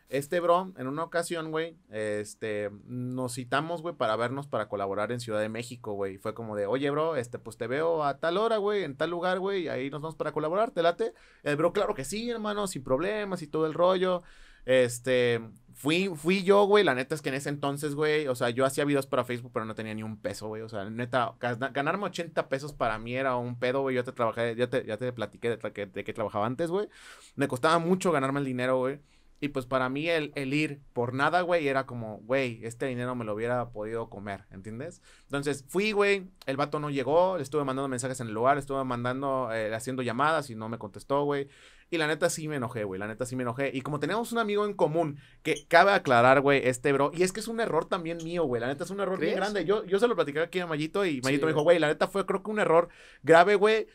[SPEAKER 2] Este bro, en una ocasión, güey, este, nos citamos, güey, para vernos, para colaborar en Ciudad de México, güey. Fue como de, oye, bro, este, pues te veo a tal hora, güey, en tal lugar, güey, ahí nos vamos para colaborar, ¿te late? El bro, claro que sí, hermano, sin problemas y todo el rollo. Este, fui, fui yo, güey, la neta es que en ese entonces, güey, o sea, yo hacía videos para Facebook, pero no tenía ni un peso, güey, o sea, neta, ganarme 80 pesos para mí era un pedo, güey, yo te trabajé, ya te, ya te platiqué de, que, trabajaba antes, güey, me costaba mucho ganarme el dinero, güey. Y pues para mí el, el, ir por nada, güey, era como, güey, este dinero me lo hubiera podido comer, ¿entiendes? Entonces fui, güey, el vato no llegó, le estuve mandando mensajes en el lugar, estuve mandando, eh, haciendo llamadas y no me contestó, güey. Y la neta sí me enojé, güey. La neta sí me enojé. Y como teníamos un amigo en común, que cabe aclarar, güey, este bro. Y es que es un error también mío, güey. La neta es un error bien grande. Yo, yo se lo platicaba aquí a Mayito y Mayito me dijo, güey, la neta fue creo que un error grave, güey.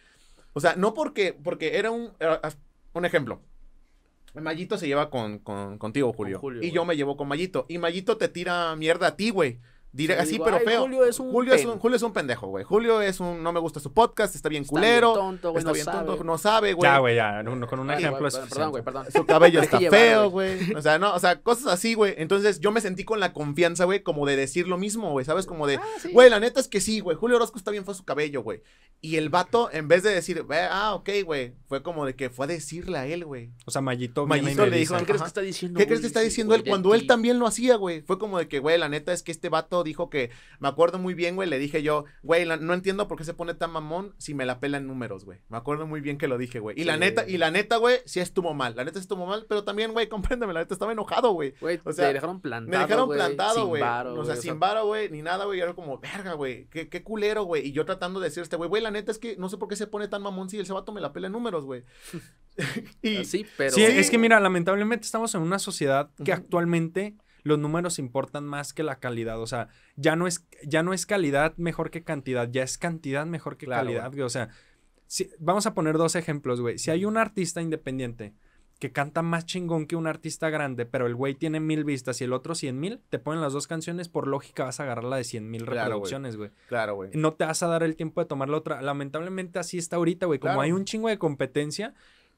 [SPEAKER 2] O sea, no porque, porque era un, ah, un ejemplo. Mayito se lleva con, contigo, Julio. Julio y yo me llevo con Mayito. Y Mayito te tira mierda a ti, güey así, pero feo. Julio es, un Julio, es un, Julio es un pendejo, güey. Julio es un. No me gusta su podcast, está bien culero. tonto, está bien tonto, no sabe, güey. Ya, güey, ya. con un ejemplo es. Perdón, güey, perdón. Su cabello *laughs* está feo, güey. O sea, no, o sea, cosas así, güey. Entonces yo me sentí con la confianza, güey, como de decir lo mismo, güey. ¿Sabes? Como de. Ah, güey, la neta es que sí, güey. Julio Orozco está bien fue su cabello, güey. Y el vato, en vez de decir, ah, ok, güey, fue como de que fue a decirle a él, güey. O sea, Mayito, Mayito le dijo, ¿qué crees que está diciendo? ¿Qué crees que está diciendo él cuando él también lo hacía, güey? Fue como de que, güey, la neta es que este vato dijo que, me acuerdo muy bien, güey, le dije yo, güey, no entiendo por qué se pone tan mamón si me la pela en números, güey. Me acuerdo muy bien que lo dije, güey. Y la neta, y la neta, güey, sí estuvo mal. La neta estuvo mal, pero también, güey, *laughs* compréndeme, la neta estaba enojado, güey. O sea, me dejaron plantado. Me dejaron plantado, güey. O sea, sin varo, güey, ni nada, güey. Era como, verga, güey, qué, culero, güey. Y yo tratando de decirte, este güey, güey, la neta es que no sé por qué se pone tan mamón si el sabato me la pela en números, güey. *laughs* *laughs* y, sí, pero. es que
[SPEAKER 3] mira, lamentablemente estamos en una sociedad que actualmente los números importan más que la calidad. O sea, ya no es, ya no es calidad mejor que cantidad, ya es cantidad mejor que calidad, O sea, si, vamos a poner dos ejemplos, güey. Si hay un artista independiente que canta más chingón que un artista grande, pero el güey tiene mil vistas y el otro cien mil, te ponen las dos canciones, por lógica vas a agarrar la de cien mil reproducciones, güey. Claro, güey. No te vas a dar el tiempo de tomar la otra. Lamentablemente así está ahorita, güey. Como hay un chingo de competencia,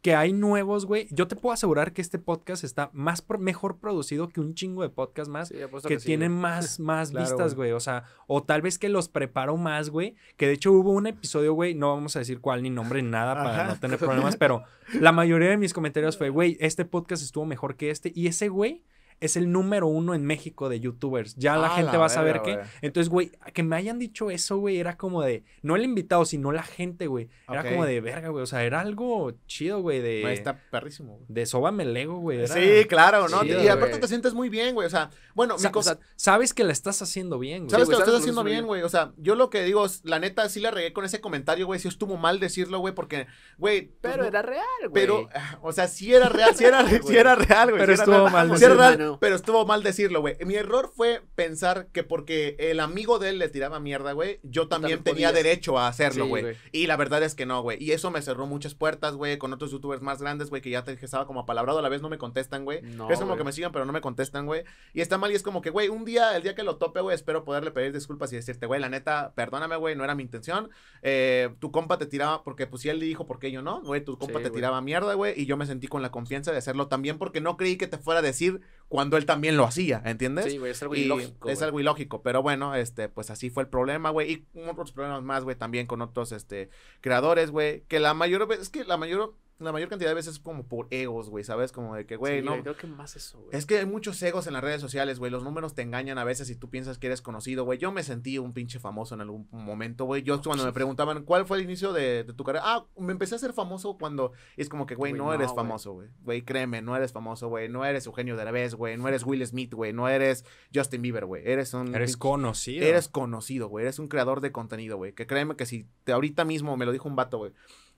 [SPEAKER 3] que hay nuevos, güey. Yo te puedo asegurar que este podcast está más mejor producido que un chingo de podcast más que, tienen más, más *laughs* vistas, güey. O sea, o tal vez que los preparo más, güey. Que de hecho hubo un episodio, güey, no vamos a decir cuál ni nombre nada para no tener *laughs* problemas, pero la mayoría de mis comentarios fue, güey, este podcast estuvo mejor que este. Y ese güey es el número uno en México de YouTubers. Ya la ah, gente va a saber qué, Entonces, güey, que me hayan dicho eso, güey, era como de. No el invitado, sino la gente, güey. Era como de verga, güey. O sea, era algo chido, güey. De, está perrísimo. De soba melego, güey. sí, claro, ¿no? y aparte te
[SPEAKER 2] sientes muy bien, güey. O sea, bueno, cosa.
[SPEAKER 3] Sabes que la estás haciendo bien, güey. Sabes que la estás haciendo bien,
[SPEAKER 2] güey. O sea, yo lo que digo la neta, sí la regué con ese comentario, güey. Sí estuvo mal decirlo, güey, porque, güey. Pero pues era real, güey. Pero, ah, o sea, sí era real, sí era, *laughs* sí era real, güey. Pero estuvo mal. Decirlo, pero estuvo mal decirlo, güey. Mi error fue pensar que porque el amigo de él le tiraba mierda, güey, yo también, tenía derecho a hacerlo, güey. y la verdad es que no, güey. Y eso me cerró muchas puertas, güey, con otros youtubers más grandes, güey, que ya te estaba como apalabrado a la vez, no me contestan, güey. es como que me sigan pero no me contestan, güey. Y está mal y es como que, güey, un día, el día que lo tope, güey, espero poderle pedir disculpas y decirte, güey, la neta, perdóname, güey, no era mi intención. Eh, tu compa te tiraba, porque pues si él dijo, porque yo no, güey, tu compa te tiraba mierda, güey, y yo me sentí con la confianza de hacerlo también porque no creí que te fuera a decir cuando él también lo hacía, ¿entiendes? Sí, güey, es algo ilógico. Es algo ilógico, pero bueno, este, pues así fue el problema, güey, y otros problemas más, güey, también con otros, este, creadores, güey, que la mayor, es que la mayor la mayor cantidad de veces es como por egos, güey, ¿sabes? Como de que, güey, no. Creo que más eso, güey. Es que hay muchos egos en las redes sociales, güey. Los números te engañan a veces y tú piensas que eres conocido, güey. Yo me sentí un pinche famoso en algún momento, güey. Yo cuando me preguntaban, ¿cuál fue el inicio de, tu carrera? Ah, me empecé a ser famoso cuando. es como que, güey, no, eres famoso, güey. Güey, créeme, no eres famoso, güey. No eres Eugenio vez güey. No eres Will Smith, güey. No eres Justin Bieber, güey. Eres un. Eres conocido. Eres conocido, güey. Eres un creador de contenido, güey. Que créeme que si te ahorita mismo, me lo dijo un vato, güey.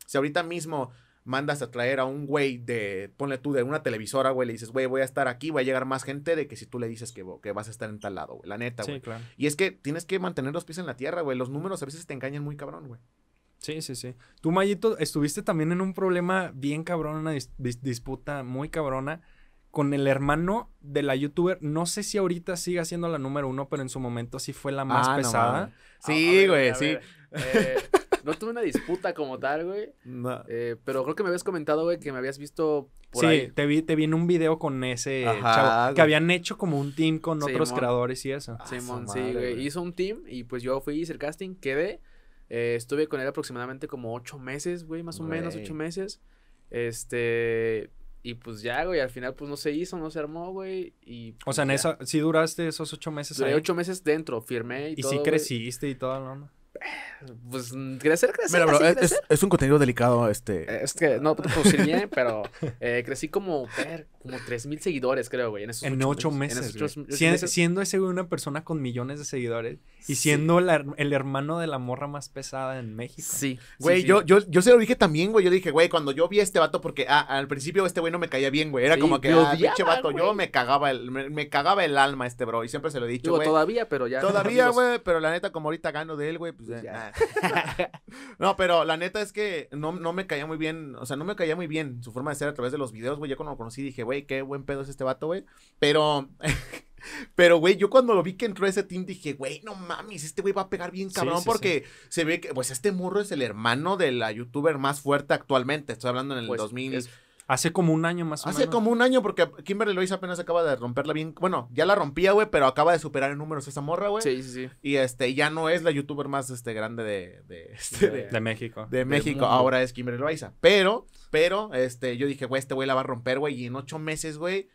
[SPEAKER 2] Si ahorita mismo mandas a traer a un güey de, ponle tú, de una televisora, güey, le dices, güey, voy a estar aquí, va a llegar más gente de que si tú le dices que, que vas a estar en tal lado, güey, la neta, sí, Claro. Y es que tienes que mantener los pies en la tierra, güey, los números a veces te engañan muy cabrón, güey. Sí, sí, sí. Tú, Mayito,
[SPEAKER 3] estuviste también en un problema bien cabrón, una disputa muy cabrona con el hermano de la youtuber. No sé si ahorita siga siendo la número uno, pero en su momento sí fue la más ah, pesada. Ah,
[SPEAKER 1] sí, güey, sí. Eh, *laughs* No tuve una disputa como tal, güey. Eh, pero creo que me habías comentado, güey, que me habías visto por sí,
[SPEAKER 3] te vi, te vi en un video con ese chavo. Que habían hecho como un team con otros creadores y eso. Ah, Simón, sí, güey.
[SPEAKER 1] Hizo un team y pues yo fui, hice el casting, quedé. Eh, estuve con él aproximadamente como ocho meses, güey, más o menos ocho meses. Este, y pues ya, güey, al final pues no se hizo, no se armó, güey. Y,
[SPEAKER 3] o sea, en esa, sí duraste esos ocho meses. ocho
[SPEAKER 1] meses dentro, firmé y, todo. Y sí creciste y todo, ¿no? Pues crecer, crecer. Mira, bro, es, un
[SPEAKER 2] contenido delicado. Este.
[SPEAKER 1] Es que no te puedo pero *laughs* eh, crecí como como mil seguidores, creo, güey. En, esos en 8 meses.
[SPEAKER 3] Siendo ese, güey, una persona con millones de seguidores y
[SPEAKER 2] siendo el hermano de la morra más pesada en México. Sí. Güey, yo, yo, yo se lo dije también, güey. Yo dije, güey, cuando yo vi a este vato, porque ah, al principio este güey no me caía bien, güey. Era como que, ah, pinche vato, yo me cagaba, el, me, cagaba el alma este bro. Y siempre se lo he dicho, Digo, todavía, pero ya. Todavía, güey, pero la neta, como ahorita gano de él, güey, pues, pues ya. *laughs* no, pero la neta es que no, no me caía muy bien, o sea, no me caía muy bien su forma de ser a través de los videos, güey. Ya cuando lo conocí dije, güey, qué buen pedo es este vato, güey. Pero, *laughs* pero, güey, yo cuando lo vi que entró ese team dije, güey, no mames, este güey va a pegar bien cabrón porque se ve que, pues, este Murro es el hermano de la youtuber más fuerte actualmente. Estoy hablando en el 2000. Pues, Hace como un año más o Hace menos. Hace como un año, porque Kimberly Loaiza apenas acaba de romperla bien. Bueno, ya la rompía, güey, pero acaba de superar en números esa morra, güey. Sí, sí, sí. Y este, ya no es la youtuber más este, grande de, de, este, de, México. De México, ahora es Kimberly Loaiza. Pero, pero, este, yo dije, güey, este güey la va a romper, güey. Y en ocho meses, güey,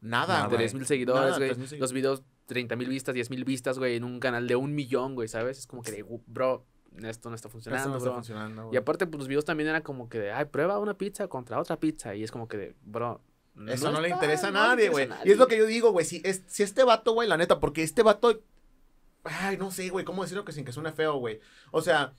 [SPEAKER 2] nada, güey. mil seguidores, güey. Los videos, treinta mil vistas, diez mil vistas, güey, en un canal de un
[SPEAKER 1] millón, güey, ¿sabes? Es como que, de, bro, esto no está funcionando. Esto y aparte, pues los videos también eran como que de, ay, prueba una pizza contra otra pizza. Y es como que de, bro, eso no, le interesa a nadie, güey. Y es lo que
[SPEAKER 2] yo digo, güey. Si, es, si este vato, güey, la neta, porque este vato. Ay, no sé, güey, cómo decirlo que sin que suene feo, güey. O sea,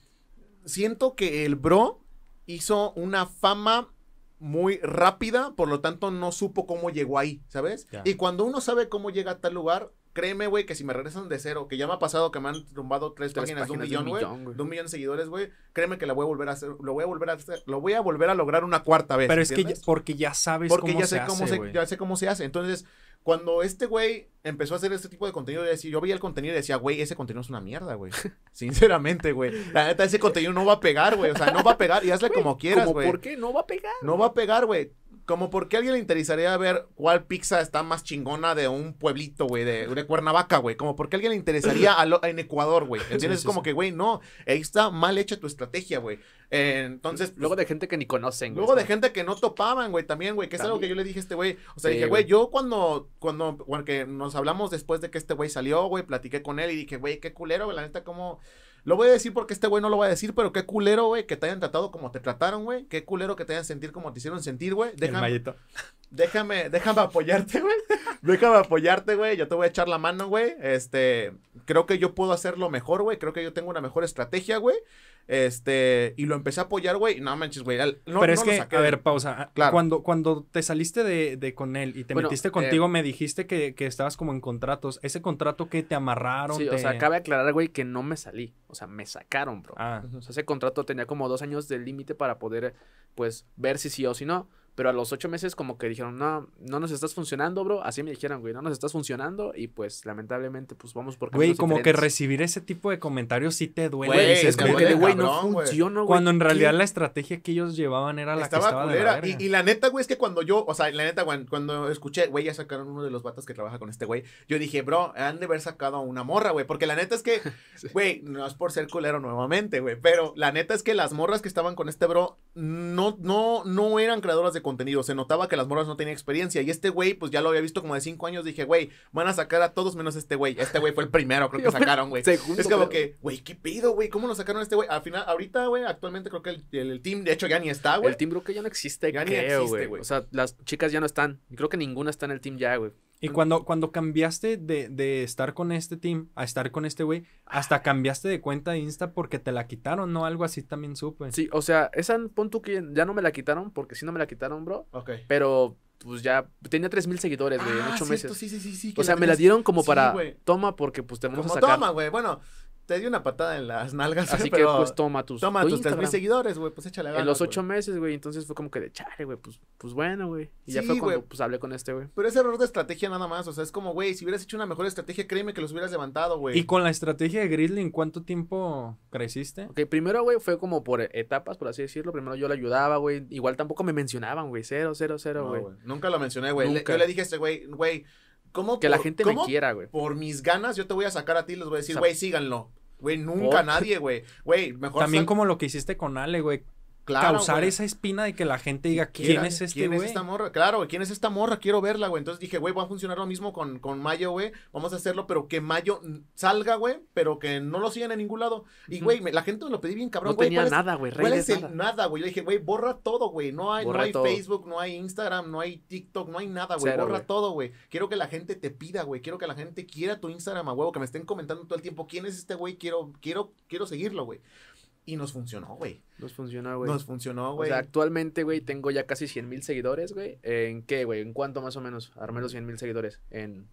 [SPEAKER 2] siento que el bro hizo una fama muy rápida, por lo tanto no supo cómo llegó ahí, ¿sabes? Y cuando uno sabe cómo llega a tal lugar, Créeme, güey, que si me regresan de cero, que ya me ha pasado que me han tumbado tres, páginas, de un millón, güey. De un millón de seguidores, güey. Créeme que la voy a volver a hacer, lo voy a volver a hacer, lo voy a volver a lograr una cuarta vez. Pero es que
[SPEAKER 3] porque ya sabes porque ya sé cómo se,
[SPEAKER 2] ya sé cómo se hace. Entonces, cuando este güey empezó a hacer este tipo de contenido, yo veía el contenido y decía, güey, ese contenido es una mierda, güey. *laughs* Sinceramente, güey. La neta, ese contenido no va a pegar, güey. O sea, no va a pegar y hazle como quieras, güey. ¿Por qué no va a pegar? No va a pegar, güey. Como porque a alguien le interesaría ver cuál pizza está más chingona de un pueblito, güey, de, de, Cuernavaca, güey. Como porque a alguien le interesaría *laughs* en Ecuador, güey. Entiendes, es como que, güey, no, ahí está mal hecha tu estrategia, güey. Eh, entonces. Pues, luego de gente que ni conocen, Luego de gente que no topaban, güey, también, güey. Que es algo que yo le dije a este güey. O sea, dije, güey, yo cuando, cuando, cuando nos hablamos después de que este güey salió, güey, platiqué con él y dije, güey, qué culero, güey, la neta, cómo... Lo voy a decir porque este güey no lo va a decir, pero qué culero, güey, que te hayan tratado como te trataron, güey. Qué culero que te hayan sentido como te hicieron sentir, güey déjame, déjame apoyarte, güey. *laughs* Déjame apoyarte, güey. Yo te voy a echar la mano, güey. Este, creo que yo puedo hacerlo mejor, güey. Creo que yo tengo una mejor estrategia, güey. Este, y lo empecé a apoyar, güey. No manches, güey. No, Pero es que, a ver, pausa. Ah, claro. Cuando, cuando te saliste de, con él y te metiste eh,
[SPEAKER 3] contigo, me dijiste que, estabas como en contratos. ¿Ese contrato que te amarraron? Sí, o sea, cabe
[SPEAKER 1] aclarar, güey, que no me salí. O sea, me sacaron, bro. Ah. O sea, ese contrato tenía como dos años de límite para poder, pues, ver si sí o si no. Pero a los ocho meses como que dijeron, no, no nos estás funcionando, bro. Así me dijeron, güey, no nos estás funcionando. Y pues lamentablemente, pues vamos por Güey, como que
[SPEAKER 3] recibir ese tipo de comentarios sí te duele. Güey, es güey, no funciona, güey. Cuando en realidad la estrategia que ellos llevaban era la que estaba culera. De y, y,
[SPEAKER 2] la neta, güey, es que cuando yo, o sea, la neta, güey, cuando escuché, güey, ya sacaron uno de los vatos que trabaja con este güey, yo dije, bro, han de haber sacado a una morra, güey. Porque la neta es que, *laughs* güey, no es por ser culero nuevamente, güey. Pero la neta es que las morras que estaban con este bro no, no, no eran creadoras de contenido. Se notaba que las morras no tenían experiencia. Y este güey, pues ya lo había visto como de cinco años. Dije, güey, van a sacar a todos menos este güey. Este güey fue el primero, creo que *laughs* sacaron, güey. Es como que, güey, ¿qué pedo, güey? ¿Cómo lo sacaron a este güey? Al final, ahorita, güey, actualmente creo que el, team, de hecho, ya ni está, güey. El team creo que ya no existe, existe, güey. O
[SPEAKER 1] sea, las chicas ya no están. Creo que ninguna está en el team ya, güey.
[SPEAKER 3] Y cuando, cuando cambiaste de, estar con este team a estar con este güey, hasta cambiaste de cuenta de Insta porque te la quitaron, ¿no? Algo así también supe. Sí,
[SPEAKER 1] o sea, esa pon que ya no me la quitaron porque sí no me la quitaron, bro. Ok. Pero pues ya tenía 3000 seguidores, güey, ah, meses. Sí, sí, sí, sí. O sea, me la dieron como para toma porque pues te vamos a sacar. Toma, güey. Bueno,
[SPEAKER 2] te di una patada en las nalgas. Así *laughs* que pues toma tus. Toma tus tres seguidores, güey. Pues échale ganas, En los
[SPEAKER 1] ocho meses, güey. Entonces fue como que de chale, güey. Pues, pues bueno, güey. Y ya fue cuando pues hablé con este, güey.
[SPEAKER 2] Pero ese error de estrategia nada más. O sea, es como, güey, si hubieras hecho una mejor estrategia, créeme que los hubieras levantado, güey. Y
[SPEAKER 1] con la estrategia de Grizzly, en cuánto tiempo creciste? Ok, primero, güey, fue como por etapas, por así decirlo. Primero yo le ayudaba, güey. Igual tampoco me mencionaban, güey. Cero, cero, cero, güey.
[SPEAKER 2] Nunca lo mencioné, güey. Yo le dije a este güey, güey que la gente me quiera, güey. Por mis ganas, yo te voy a sacar a ti y les voy a decir, güey, síganlo. Güey, nunca nadie, güey. Güey, mejor. También como
[SPEAKER 3] lo que hiciste con Ale, güey causar esa espina de que la gente diga quién es este güey. ¿Quién es esta
[SPEAKER 2] morra? Claro, ¿quién es esta morra? Quiero verla, güey. Entonces dije, güey, va a funcionar lo mismo con, con Mayo, güey. Vamos a hacerlo, pero que Mayo salga, güey, pero que no lo sigan en ningún lado. Y, güey, la gente me lo pedí bien cabrón, no güey. No tenía nada, güey. ¿Cuál es nada. güey? Le dije, güey, borra todo, güey. No hay, Facebook, no hay Instagram, no hay TikTok, no hay nada, güey. borra todo, güey. Quiero que la gente te pida, güey. Quiero que la gente quiera tu Instagram, a huevo, que me estén comentando todo el tiempo quién es este güey. Quiero, quiero, quiero seguirlo, güey. Y nos funcionó, güey. Nos funcionó, güey. Nos funcionó, güey. O sea,
[SPEAKER 1] actualmente, güey, tengo ya casi 100 mil seguidores, güey. ¿En qué, güey? ¿En cuánto más o menos? Armé los 100 mil seguidores. En...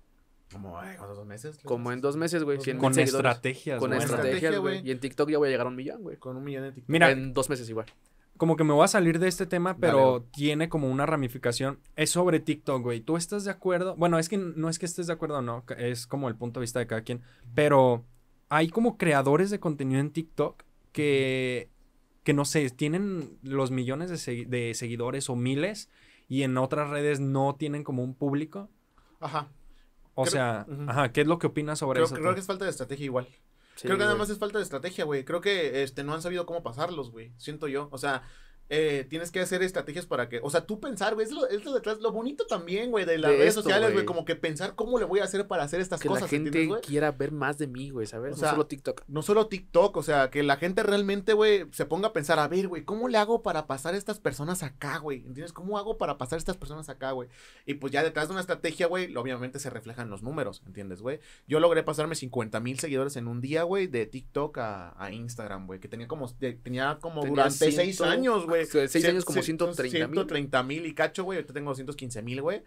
[SPEAKER 1] Como, güey, dos meses? Como en dos meses, güey. Con seguidores. estrategias. Con estrategias, güey. Y en TikTok ya voy a llegar a un millón, güey. Con un millón de TikTok. Mira. En dos meses igual. Como que me voy a
[SPEAKER 3] salir de este tema, pero tiene como una ramificación. Es sobre TikTok, güey. ¿Tú estás de acuerdo? Bueno, es que no es que estés de acuerdo o no. Es como el punto de vista de cada quien. Pero hay como creadores de contenido en TikTok que, que no sé, tienen los millones de, seguidores o miles y en otras redes no tienen como un público.
[SPEAKER 2] Ajá. O sea, ajá,
[SPEAKER 3] ¿qué es lo que opinas sobre eso? Creo que
[SPEAKER 2] es falta de estrategia igual. creo que nada más es falta de estrategia, güey. Creo que este, no han sabido cómo pasarlos, güey. Siento yo. O sea, eh, tienes que hacer estrategias para que, o sea, tú pensar, güey, es lo, detrás, lo bonito también, güey, de las redes sociales, güey, como que pensar cómo le voy a hacer para hacer estas cosas. Que la gente quiera ver más de mí, güey, ¿sabes? no solo TikTok. No solo TikTok, o sea, que la gente realmente, güey, se ponga a pensar, a ver, güey, ¿cómo le hago para pasar a estas personas acá, güey? ¿Entiendes? ¿Cómo hago para pasar a estas personas acá, güey? Y pues ya detrás de una estrategia, güey, obviamente se reflejan los números, ¿entiendes, güey? Yo logré pasarme 50 mil seguidores en un día, güey, de TikTok a, a Instagram, güey, que tenía como, tenía como durante seis años, güey güey. Seis años como 130 mil. mil y cacho, güey. Ahorita tengo 215 mil, güey.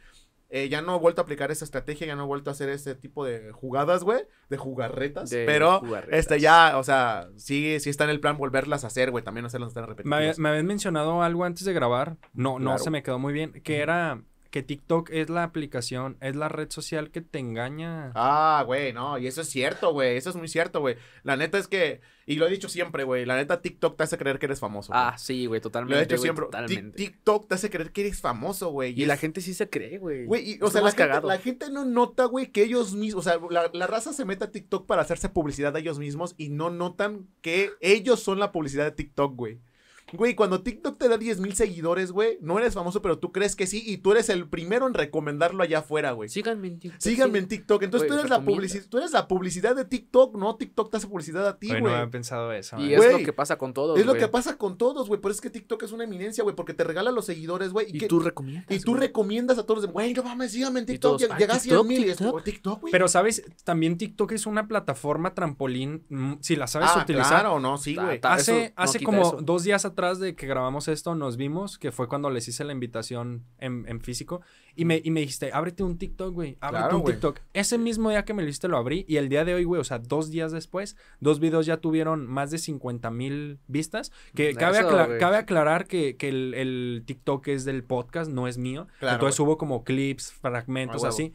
[SPEAKER 2] Eh, ya no he vuelto a aplicar esa estrategia, ya no he vuelto a hacer ese tipo de jugadas, güey, de jugarretas. pero, este, ya, o sea, sí, sí está en el plan volverlas a hacer, güey, también hacerlas tan repetidas Me, me habían mencionado
[SPEAKER 3] algo antes de grabar, no, no se me quedó muy bien, que era que TikTok es la aplicación, es la red social que te engaña.
[SPEAKER 2] Ah, güey, no, y eso es cierto, güey, eso es muy cierto, güey. La neta es que, y lo he dicho siempre, güey, la neta TikTok te hace creer que eres famoso. Ah, sí, güey, totalmente. Lo he dicho siempre, TikTok te hace creer que eres famoso, güey. Y, la gente sí se cree, güey. Güey, o sea, la gente, no nota, güey, que ellos mismos, o sea, la, la raza se mete a TikTok para hacerse publicidad a ellos mismos y no notan que ellos son la publicidad de TikTok, güey. Güey, cuando TikTok te da 10 mil seguidores, güey, no eres famoso, pero tú crees que sí y tú eres el primero en recomendarlo allá afuera, güey. Síganme en TikTok. Síganme en TikTok. Entonces tú, eres la tú eres la publicidad de TikTok, ¿no? TikTok te hace publicidad a ti, güey. No había pensado
[SPEAKER 3] eso. Y eh. es lo que pasa con todos, Es lo que pasa
[SPEAKER 2] con todos, güey. Por es que TikTok es una eminencia, güey, porque te regala los seguidores, güey. Y, que, tú recomiendas. Y tú recomiendas a todos de, güey, no mames, síganme en TikTok. llegas a 100 mil.
[SPEAKER 3] TikTok, güey. Pero, ¿sabes? También TikTok es una plataforma trampolín. Mm, si la sabes ah, utilizar. o no, sí, güey. Hace, hace como dos días atrás de que grabamos esto nos vimos, que fue cuando les hice la invitación en, físico, y me, y me dijiste, ábrete un TikTok, güey, ábrete un TikTok. Ese mismo día que me lo hiciste lo abrí, y el día de hoy, güey, o sea, dos días después, dos videos ya tuvieron más de 50 mil vistas, que cabe, aclarar que, que el, TikTok es del podcast, no es mío, entonces hubo como clips, fragmentos, ah, así,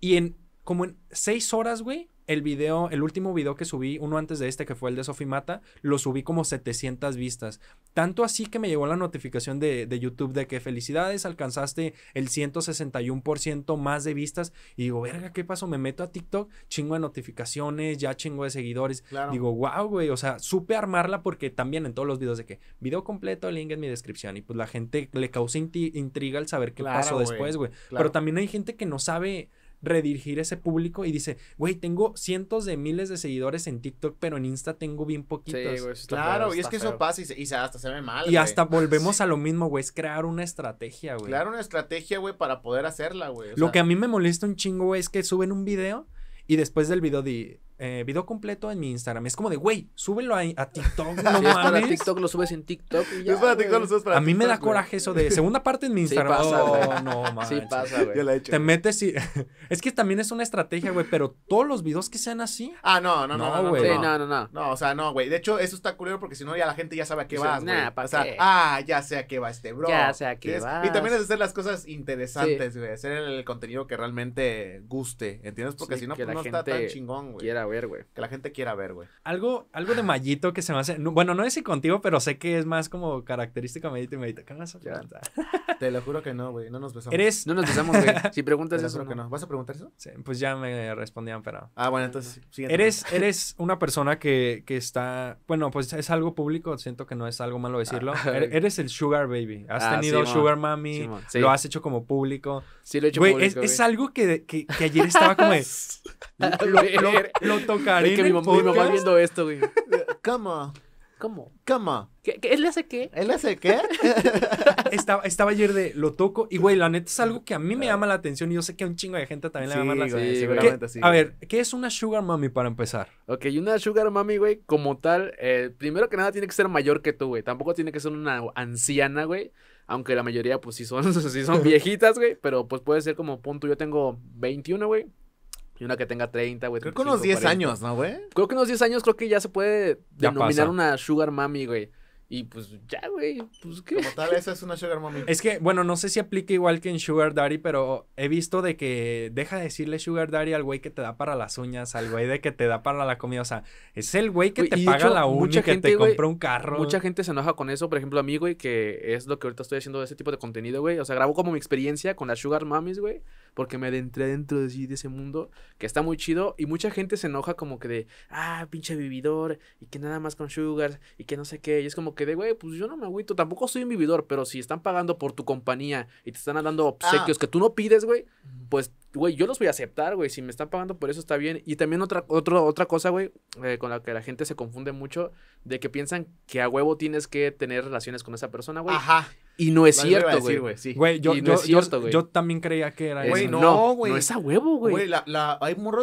[SPEAKER 3] y en como en seis horas, güey, el video, el último video que subí, uno antes de este que fue el de Sofi Mata, lo subí como 700 vistas. Tanto así que me llegó la notificación de, YouTube de que felicidades, alcanzaste el 161% más de vistas. Y digo, verga, ¿qué pasó? Me meto a TikTok, chingo de notificaciones, ya chingo de seguidores. Digo, wow, güey, o sea, supe armarla porque también en todos los videos de que video completo, el link en mi descripción. Y pues la gente le causa intriga al saber qué pasó después, güey. Pero también hay gente que no sabe redirigir ese público y dice, güey, tengo cientos de miles de seguidores en TikTok, pero en Insta tengo bien poquitos. claro, y es que eso
[SPEAKER 2] pasa y, se, y hasta se ve mal. Y hasta volvemos
[SPEAKER 3] a lo mismo, güey, es crear una estrategia, güey. Crear
[SPEAKER 2] una estrategia, güey, para poder hacerla, güey. Lo que a mí
[SPEAKER 3] me molesta un chingo, güey, es que suben un video y después del video di eh, video completo en mi Instagram. Es como de, güey, súbelo a, a TikTok. *laughs* No mames es para
[SPEAKER 1] TikTok, lo subes en TikTok.
[SPEAKER 2] Y ya, para TikTok, lo subes
[SPEAKER 3] para A mí me da coraje eso de segunda parte en mi Instagram. Oh, no, mames Sí pasa, güey. Te metes y. *laughs* es que también es una estrategia, güey, pero todos los videos que sean así.
[SPEAKER 2] Ah, no, no, no, no, güey. No, no, no, no. o sea, no, güey. De hecho, eso está culero porque si no, ya la gente ya sabe a qué va vas, o sea, ah, ya sé a qué va este bro. Ya sé a qué va Y también es hacer las cosas interesantes, güey. Hacer el contenido que realmente guste, ¿entiendes? Porque si no, pues no está tan chingón, güey ver, güey. Que la gente quiera ver, güey.
[SPEAKER 3] Algo, algo de mallito que se me hace. bueno, no es si contigo, pero sé que es más como característica mallito y medita. ¿Qué vas Te lo juro que no, güey. No nos besamos. Eres. No nos besamos, güey. *laughs* Si preguntas eso. No. ¿Vas a preguntar eso? Sí, pues ya me respondían, pero. Ah, bueno, entonces. Siguiente. Eres, eres una persona que, que está. Bueno, pues es algo público. Siento que no es algo malo decirlo. Ah, *laughs* er, eres el Sugar Baby. Has ah, tenido Sugar Mami. lo has hecho como público. Sí, lo he hecho público. Es, es algo
[SPEAKER 2] que, que, que ayer estaba como de. *laughs*
[SPEAKER 3] Lo, lo, tocar que mi mamá, me va viendo
[SPEAKER 2] esto, güey. Cama. ¿Cómo? Cama. ¿Qué, él hace qué? ¿Él hace qué?
[SPEAKER 3] *laughs* estaba, estaba ayer de lo toco y, güey, la neta es algo que a mí me llama la atención y yo sé que a un chingo
[SPEAKER 1] de gente también le llama la atención. A ver,
[SPEAKER 3] ¿qué es una sugar mommy para empezar?
[SPEAKER 1] Ok, una sugar mommy, güey, como tal, eh, primero que nada tiene que ser mayor que tú, güey. Tampoco tiene que ser una anciana, güey. Aunque la mayoría, pues sí son, *laughs* sí son viejitas, güey. Pero pues puede ser como punto, yo tengo 21, güey y una que tenga 30, güey. Creo que unos 10 años, ¿no, güey? Creo que unos 10 años creo
[SPEAKER 2] que ya se puede denominar
[SPEAKER 1] una sugar mami, güey. Y pues
[SPEAKER 2] ya, güey, pues qué. Como tal, esa es una sugar mami. Es
[SPEAKER 3] que, bueno, no sé si aplica igual que en sugar daddy, pero he visto de que deja de decirle sugar daddy al güey que te da para las uñas, al güey de que te da para la comida, o sea, es el güey que te paga la uña, que te compra un carro. Mucha
[SPEAKER 1] gente se enoja con eso, por ejemplo, a mí, güey, que es lo que ahorita estoy haciendo de ese tipo de contenido, güey. O sea, grabo como mi experiencia con las sugar mommies, güey porque me adentré dentro de, sí, de ese mundo que está muy chido y mucha gente se enoja como que de, ah, pinche vividor y que nada más con sugar y que no sé qué. Y es como que de, güey, pues yo no me agüito, tampoco soy un vividor, pero si están pagando por tu compañía y te están dando obsequios ah. que tú no pides, güey, pues, güey, yo los voy a aceptar, güey, si me están pagando por eso está bien. Y también otra, otra cosa, güey, eh, con la que la gente se confunde mucho, de que piensan que a huevo tienes que tener relaciones con esa persona, güey. Ajá. Y no es cierto, güey. yo, no es cierto, yo, yo también creía que era eso. no, güey. No, es a huevo, güey.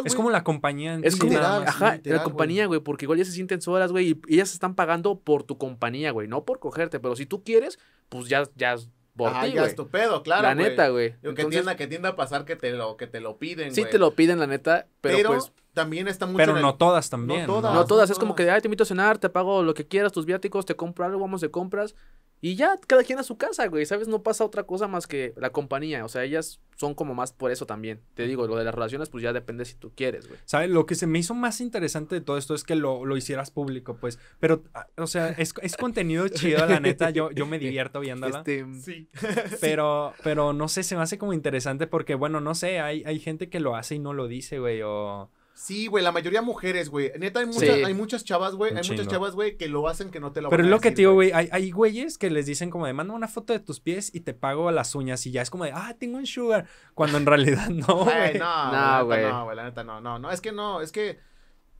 [SPEAKER 1] Es como la compañía. En es como, la compañía, güey. Porque igual ya se sienten solas, güey. Y ellas están pagando por tu compañía, güey. No por cogerte. Pero si tú quieres, pues ya, ya ya es tu pedo, claro. La neta, güey. Que tienda,
[SPEAKER 2] que tienda a pasar que te lo, que te lo piden, Sí, te lo
[SPEAKER 1] piden, la neta, pero, pues.
[SPEAKER 2] También está mucho. Pero no,
[SPEAKER 3] todas también, no
[SPEAKER 2] todas
[SPEAKER 1] es como que, ay, te invito a cenar, te pago lo que quieras, tus viáticos, te compro algo, vamos de compras. Y ya, cada quien a su casa, güey, ¿sabes? No pasa otra cosa más que la compañía. O sea, ellas son como más por eso también. Te digo, lo de las relaciones, pues ya depende si tú quieres, güey.
[SPEAKER 3] ¿Sabes? Lo que se me hizo más interesante de todo esto es que lo, lo hicieras público, pues. Pero, ah, o sea, es, contenido *laughs* chido, la neta. Yo, yo me divierto viéndola. Este... Sí. *laughs* Pero, pero no sé, se me hace como interesante porque, bueno, no sé, hay, hay gente que lo hace y no lo dice, güey, o
[SPEAKER 2] Sí, güey, la mayoría mujeres, güey. Neta, hay muchas, hay muchas chavas, güey. Hay muchas chavas, güey, que lo hacen que no te lo Pero van lo que te digo,
[SPEAKER 3] güey, hay, güeyes que les dicen como de, manda una foto de tus pies y te pago las uñas y ya es como de, ah, tengo un sugar. Cuando en *laughs* realidad no, güey. no, güey. No,
[SPEAKER 2] güey, la neta no, no, no. Es que no, es que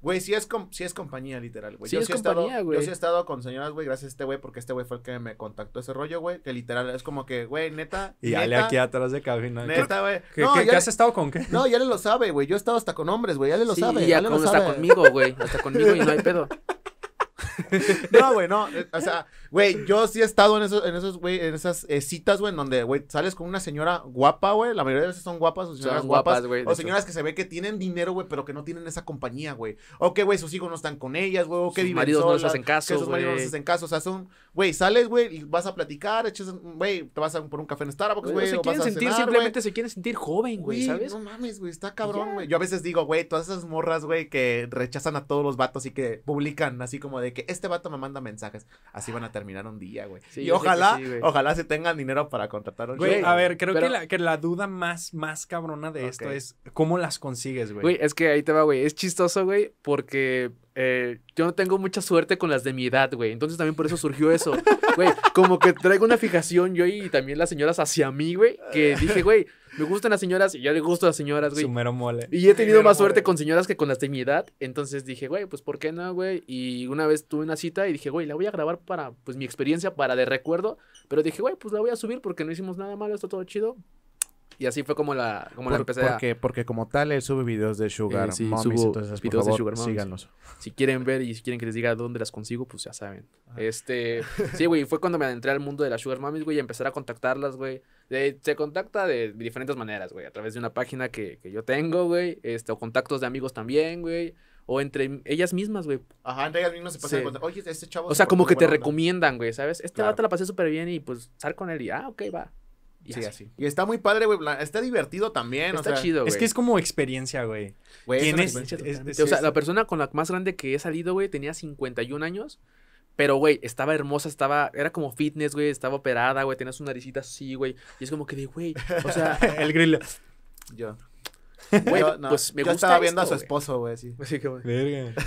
[SPEAKER 2] Güey, sí es, com es compañía, literal, güey. Sí yo, es sí compañía, güey. Yo sí he estado con señoras, güey, gracias a este güey, porque este güey fue el que me contactó ese rollo, güey. Que literal es como que, güey, neta. Y dale aquí atrás de cabina. Neta, güey. ¿Qué, no, has estado con qué? No, ya le lo sabe, güey. Yo he estado hasta con hombres, güey. Ya le lo sabe. Ya, ya lo sabe. conmigo, güey. Hasta conmigo y no hay pedo. *laughs* no, güey, no. Eh, o sea, Güey, yo sí he estado en esos, en esos, güey, en esas eh, citas, güey, en donde, güey, sales con una señora guapa, güey. La mayoría de veces son guapas o señoras guapas, güey. O señoras que se ve que tienen dinero, güey, pero que no tienen esa compañía, güey. O que, güey, sus hijos no están con ellas, güey. O que sus viven maridos no les hacen caso, Que sus maridos no les hacen caso. O sea, son, güey, sales, güey, y vas a platicar, echas, güey, te vas a por un café en Starbucks, güey. se quieren sentir, simplemente se quieren sentir joven, güey, ¿sabes? No mames, güey, está cabrón, güey. Yo a veces digo, güey, todas esas morras, güey, que rechazan a todos los vatos y que publican así como de que este vato me manda mensajes. Así van a terminaron un día, güey. y ojalá, ojalá se tengan dinero para contratar a un Güey, a ver, creo
[SPEAKER 3] que, la, duda más, más cabrona de esto es cómo las consigues, güey.
[SPEAKER 1] Güey, es que ahí te va, güey. Es chistoso, güey, porque eh, yo no tengo mucha suerte con las de mi edad, güey. Entonces también por eso surgió eso. *laughs* Güey, como que traigo una fijación yo y también las señoras hacia mí, güey, que dije, güey, me gustan las señoras y yo le gusto a las señoras, güey. Sumero mole. Y he tenido más suerte con señoras que con las de mi edad. Entonces dije, güey, pues ¿por qué no, güey? Y una vez tuve una cita y dije, güey, la voy a grabar para, pues, mi experiencia, para de recuerdo. Pero dije, güey, pues la voy a subir porque no hicimos nada malo, está todo chido. Y así fue como la, como la empecé porque,
[SPEAKER 2] a... Porque como tal, él sube videos de Sugar eh, mummies sí, Mommies, entonces por de Sugar síganlos.
[SPEAKER 1] Si quieren ver y si quieren que les diga dónde las consigo, pues ya saben. Ah. Este, *laughs* sí, güey, fue cuando me adentré al mundo de las Sugar Mommies, güey, y empezar a contactarlas, güey. se contacta de diferentes maneras, güey, a través de una página que, que yo tengo, güey, este, o contactos de amigos también, güey o entre ellas mismas, güey. Ajá, entre ellas mismas se pasan oye,
[SPEAKER 2] este chavo. O sea, como que te
[SPEAKER 1] recomiendan, güey, ¿sabes? Este vato la pasé súper bien y pues
[SPEAKER 2] sal con él y, ah, ok, va. Y sí, así. Y está muy padre, güey. Está divertido también. Está chido, güey. Es que es
[SPEAKER 1] como experiencia, güey. Güey, es, O sea, la persona con la más grande que he salido, güey, tenía 51 años. Pero, güey, estaba hermosa, estaba, era como fitness, güey, estaba operada, güey, tenía su naricita así, güey. Y es como que de, güey, o sea. *laughs* el grillo. Yo. Güey, pues me yo estaba viendo a su esposo, güey, sí. Así
[SPEAKER 2] güey.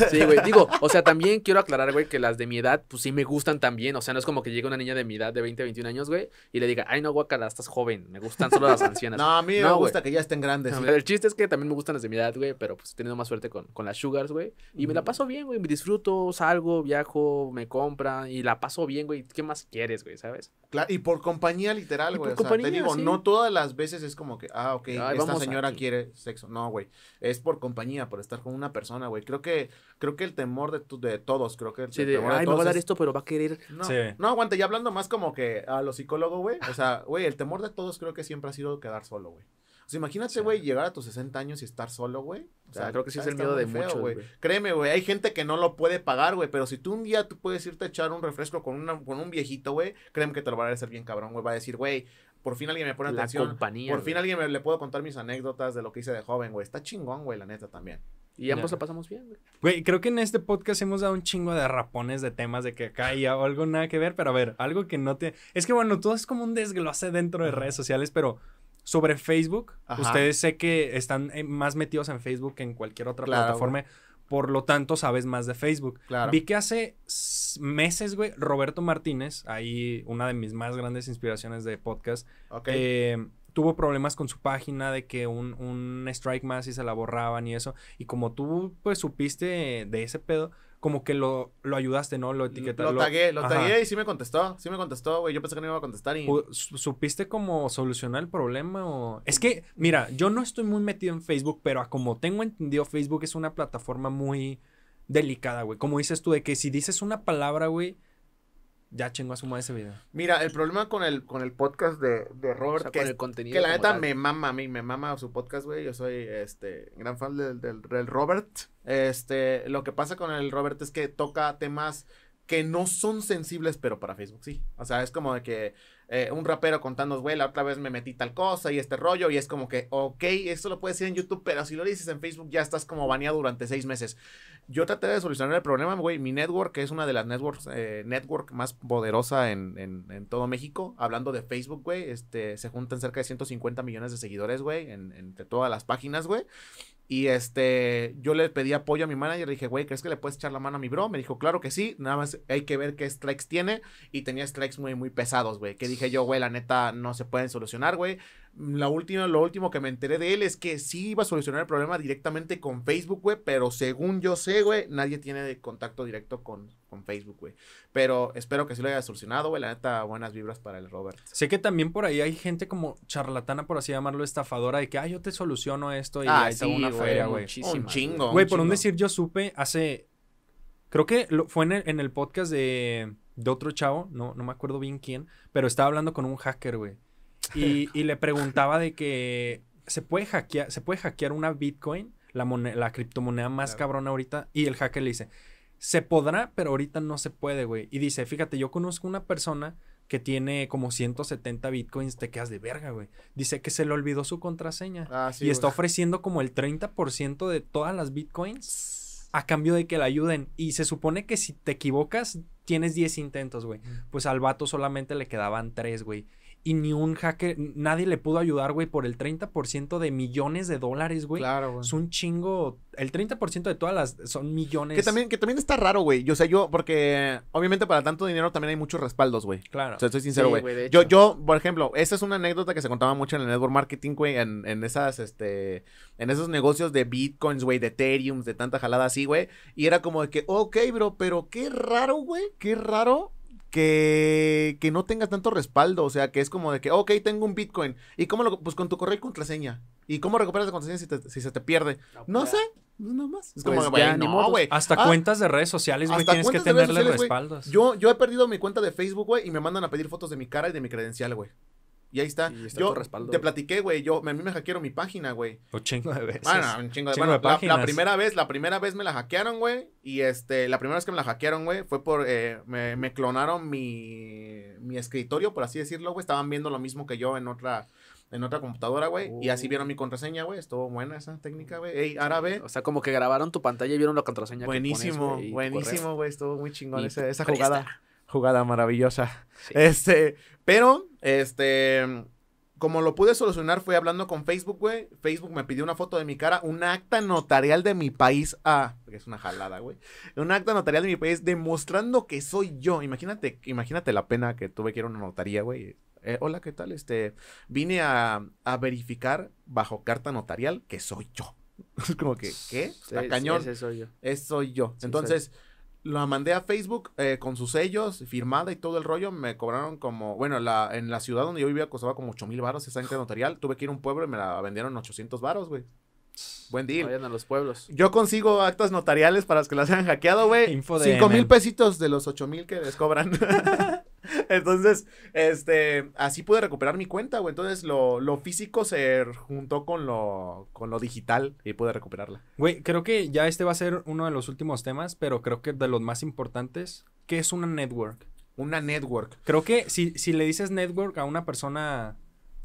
[SPEAKER 2] Sí, güey. Digo,
[SPEAKER 1] o sea, también quiero aclarar, güey, que las de mi edad, pues sí me gustan también. O sea, no es como que llegue una niña de mi edad de 20, 21 años, güey, y le diga, ay, no, guacala, estás joven. Me gustan solo las ancianas. *laughs* no, a mí me gusta que ya estén grandes. El chiste es que también me gustan las de mi edad, güey, pero pues he tenido más suerte con, con las sugars, güey. Y me la mm. paso bien, güey. Me disfruto, salgo, viajo, me compran y la paso bien, güey. ¿Qué más quieres, güey? ¿Sabes? y por
[SPEAKER 2] compañía literal, güey. O sea, te digo, no todas las veces es como que, ah, ok, esta señora quiere sexo. No, güey. Es por compañía, por estar con una persona, güey. Creo que, creo que el temor de, tu, de todos, creo que el, sí, temor de, Ay, de me va a dar esto,
[SPEAKER 1] pero va a querer. No, aguanta,
[SPEAKER 2] no, aguante, ya hablando más como que a los psicólogos, güey. O sea, güey, el temor de todos creo que siempre ha sido quedar solo, güey. Pues, imagínate, güey, llegar a tus 60 años y estar solo, güey. O sea, creo que sí es el miedo de mucho, güey. Créeme, güey, hay gente que no lo puede pagar, güey, pero si tú un día tú puedes irte a echar un refresco con, una, con un viejito, güey, créeme que te lo va a hacer bien cabrón, güey. Va a decir, güey, por fin alguien me pone la atención. Compañía, por fin alguien me, le puedo contar mis anécdotas de lo que hice de joven, güey. Está chingón, güey, la neta también. Y ambos la pasamos bien, güey.
[SPEAKER 3] Güey, creo que en este podcast hemos dado un chingo de rapones de temas de que acá hay algo nada que ver, pero a ver, algo que no te... Es que bueno, todo es como un desglose dentro de redes sociales, pero sobre Facebook. Ustedes sé que están eh, más metidos en Facebook que en cualquier otra plataforma. Por lo tanto, sabes más de Facebook. Vi que hace meses, güey, Roberto Martínez, ahí una de mis más grandes inspiraciones de podcast, eh, tuvo problemas con su página de que un, un, strike más y se la borraban y eso. Y como tú, pues, supiste de ese pedo, como que lo, lo ayudaste, ¿no? Lo etiquetaste. Lo, tagué, lo tagué y
[SPEAKER 2] sí me contestó, sí me contestó, güey. Yo pensé que no iba a contestar y...
[SPEAKER 3] ¿Supiste cómo solucionar el problema o...? Es que, mira, yo no estoy muy metido en Facebook, pero como tengo entendido, Facebook es una plataforma muy delicada, güey. Como dices tú, de que si dices una palabra, güey ya chingo, a su ese video.
[SPEAKER 2] Mira, el problema con el, con el podcast de, Robert, que, con el contenido que la neta me mama a mí, me mama su podcast, güey. Yo soy este gran fan del, del, del, Robert. Este, lo que pasa con el Robert es que toca temas que no son sensibles, pero para Facebook sí. O sea, es como de que eh, un rapero contándonos, güey, la otra vez me metí tal cosa y este rollo, y es como que, ok, esto lo puedes decir en YouTube, pero si lo dices en Facebook ya estás como baneado durante seis meses. Yo traté de solucionar el problema, güey, mi network que es una de las networks, eh, network más poderosa en, todo México, hablando de Facebook, güey, este, se juntan cerca de 150 millones de seguidores, güey, en, entre todas las páginas, güey. Y este, yo le pedí apoyo a mi manager. Le dije, güey, ¿crees que le puedes echar la mano a mi bro? Me dijo, claro que sí. Nada más hay que ver qué strikes tiene. Y tenía strikes muy, muy pesados, güey. Que dije yo, güey, la neta no se pueden solucionar, güey. La última, lo último que me enteré de él es que sí iba a solucionar el problema directamente con Facebook, güey, pero según yo sé, güey, nadie tiene contacto directo con, con Facebook, güey. Pero espero que sí lo haya solucionado, güey. La neta, buenas vibras para el Robert.
[SPEAKER 3] Sé que también por ahí hay gente como charlatana, por así llamarlo, estafadora, de que, ah, yo te soluciono esto y ah, sí, una feria, güey. Un chingo. Güey, por un decir, yo supe hace. Creo que lo, fue en el, podcast de, de otro chavo, no, no me acuerdo bien quién, pero estaba hablando con un hacker, güey y, le preguntaba de que se puede hackear, se puede hackear una Bitcoin, la, la criptomoneda más cabrona ahorita, y el hacker le dice, se podrá, pero ahorita no se puede, güey. Y dice, fíjate, yo conozco una persona que tiene como 170 bitcoins, te quedas de verga, güey. Dice que se le olvidó su contraseña. Ah, y está ofreciendo como el 30% de todas las bitcoins a cambio de que la ayuden. Y se supone que si te equivocas, tienes 10 intentos, güey. Pues al vato solamente le quedaban 3, güey y ni un hacker, nadie le pudo ayudar, güey, por el 30% de millones de dólares, güey. Claro, güey. Es un chingo, el 30% de todas las son millones. Que también,
[SPEAKER 2] que también está raro, güey. Yo, sé, yo, porque obviamente para tanto dinero también hay muchos respaldos, güey. Claro. O sea, estoy sincero, güey. yo, yo, por ejemplo, esa es una anécdota que se contaba mucho en el network marketing, güey, en, en esas, este, en esos negocios de bitcoins, güey, de Ethereum, de tanta jalada así, güey. Y era como de que, ok, bro, pero qué raro, güey, qué raro que, que no tengas tanto respaldo. O sea, que es como de que, ok, tengo un Bitcoin. ¿Y cómo lo.? Pues con tu correo y contraseña. ¿Y cómo recuperas la contraseña si, si se te pierde? No, pues, sé. Pues, no más. Es pues como, güey, Hasta ah, cuentas de redes sociales, güey, tienes que tenerle respaldos. Yo, yo he perdido mi cuenta de Facebook, güey, y me mandan a pedir fotos de mi cara y de mi credencial, güey. Y ahí está. yo te platiqué, güey. Yo, a mí me hackearon mi página, güey. O oh, chingo de veces. Bueno, chingo de, veces. la, primera vez, la primera vez me la hackearon, güey. Y este, la primera vez que me la hackearon, güey, fue por, eh, me, clonaron mi, mi escritorio, por así decirlo, güey. Estaban viendo lo mismo que yo en otra, en otra computadora, güey. Y así vieron mi contraseña, güey. Estuvo buena esa técnica, güey.
[SPEAKER 1] Ey, árabe. O sea, como que grabaron tu pantalla y vieron la contraseña. Buenísimo, que buenísimo,
[SPEAKER 2] güey. Estuvo muy chingón pues, esa jugada jugada maravillosa. Este, pero, este, como lo pude solucionar fue hablando con Facebook, güey. Facebook me pidió una foto de mi cara, un acta notarial de mi país ah, que es una jalada, güey. un acta notarial de mi país demostrando que soy yo. Imagínate, imagínate la pena que tuve que ir a una notaría, güey. Eh, hola, ¿qué tal? Este, vine a, a verificar bajo carta notarial que soy yo. *laughs* Es como que, ¿qué? La cañón. Sí, soy yo. Es soy yo. Entonces, la mandé a Facebook eh, con sus sellos, firmada y todo el rollo. Me cobraron como, bueno, la, en la ciudad donde yo vivía costaba como 8 mil baros esa gente notarial. Tuve que ir a un pueblo y me la vendieron 800 baros, güey. Buen deal.
[SPEAKER 1] Vayan a los pueblos. Yo
[SPEAKER 2] consigo actas notariales para los que las hayan hackeado, güey. 5 mil e pesitos de los 8 mil que les cobran. *laughs* *laughs* Entonces, este, así pude recuperar mi cuenta, güey. Entonces, lo, físico se juntó con lo, con lo digital y pude recuperarla.
[SPEAKER 3] Güey, creo que ya este va a ser uno de los últimos temas, pero creo que de los más importantes, ¿qué es una network? Una network. Creo que si le dices network a una persona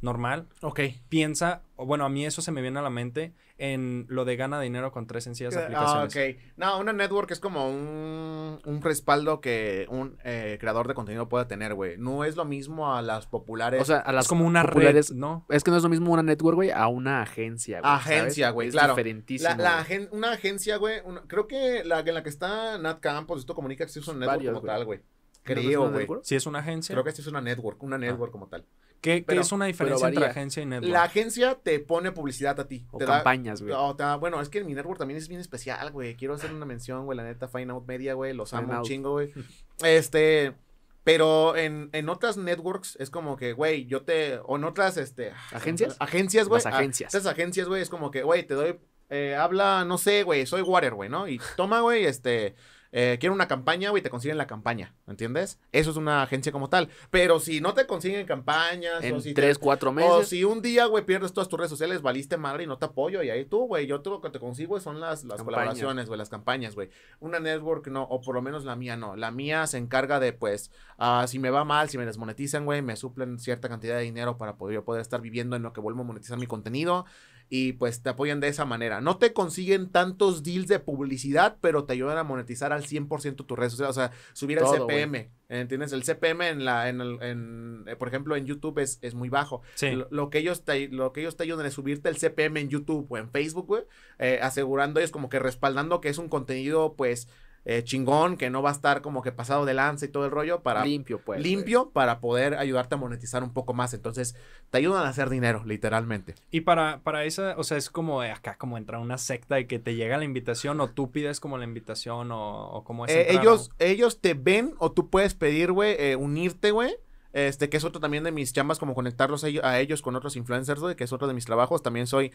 [SPEAKER 3] normal. Ok. Piensa, bueno, a mí eso se me viene a la mente
[SPEAKER 2] en lo de gana dinero con tres sencillas ah, aplicaciones. Ah, ok. No, una network es como un, un respaldo que un eh, creador de contenido pueda tener, güey. No es lo mismo a las populares. O sea, a las como una redes, red, ¿no?
[SPEAKER 1] Es que no es lo mismo una network, güey, a una agencia, güey. Agencia, güey, claro. Diferentísimo. La,
[SPEAKER 2] la una agencia, güey, creo que la en la que está Nat Campos, esto comunica que es una network como tal, güey. Creo, güey. ¿Sí es una agencia? Creo que sí es una network, una ah. network como tal. ¿Qué, es una diferencia entre agencia y network? La agencia te pone publicidad a ti. O te campañas, güey. bueno, es que mi network también es bien especial, güey. Quiero hacer una mención, güey, la neta, Fine Out Media, güey. Los amo un chingo, güey. Este... Pero en, otras networks es como que, güey, yo te. O en otras, este. ¿Agencias? Agencias, güey. Ah, agencias. estas agencias, güey, es como que, güey, te doy. Eh, habla, no sé, güey, soy water, güey, ¿no? Y toma, güey, este eh, quiero una campaña, güey, te consiguen la campaña, ¿entiendes? Eso es una agencia como tal. Pero si no te consiguen campañas, en o si tres, cuatro meses. O si un día, güey, pierdes todas tus redes sociales, valiste madre y no te apoyo. Y ahí tú, güey, yo todo lo que te consigo son las, las colaboraciones, güey, las campañas, güey. Una network no, o por lo menos la mía no. La mía se encarga de, pues, ah, si me va mal, si me desmonetizan, güey, me suplen cierta cantidad de dinero para poder, poder estar viviendo en lo que vuelvo a monetizar mi contenido y pues te apoyan de esa manera. No te consiguen tantos deals de publicidad, pero te ayudan a monetizar al 100% tus redes o sea, subir el CPM. ¿Entiendes? El CPM en la, eh, por ejemplo, en YouTube es, es muy bajo. Sí. Lo, que ellos te, lo que ellos te ayudan es subirte el CPM en YouTube o en Facebook, güey, eh, asegurando ellos como que respaldando que es un contenido, pues, eh, chingón, que no va a estar como que pasado de lanza y todo el rollo para... Limpio, pues. Limpio para poder ayudarte a monetizar un poco más. Entonces, te ayudan a hacer dinero, literalmente.
[SPEAKER 3] Y para, para esa, o sea, es como de acá, como entra una secta y que te llega la invitación o tú pides como la invitación o, como es... Eh, ellos,
[SPEAKER 2] ellos te ven o tú puedes pedir, güey, eh, unirte, güey. Este, que es otro también de mis chambas, como conectarlos a ellos con otros influencers, de que es otro de mis trabajos. También soy,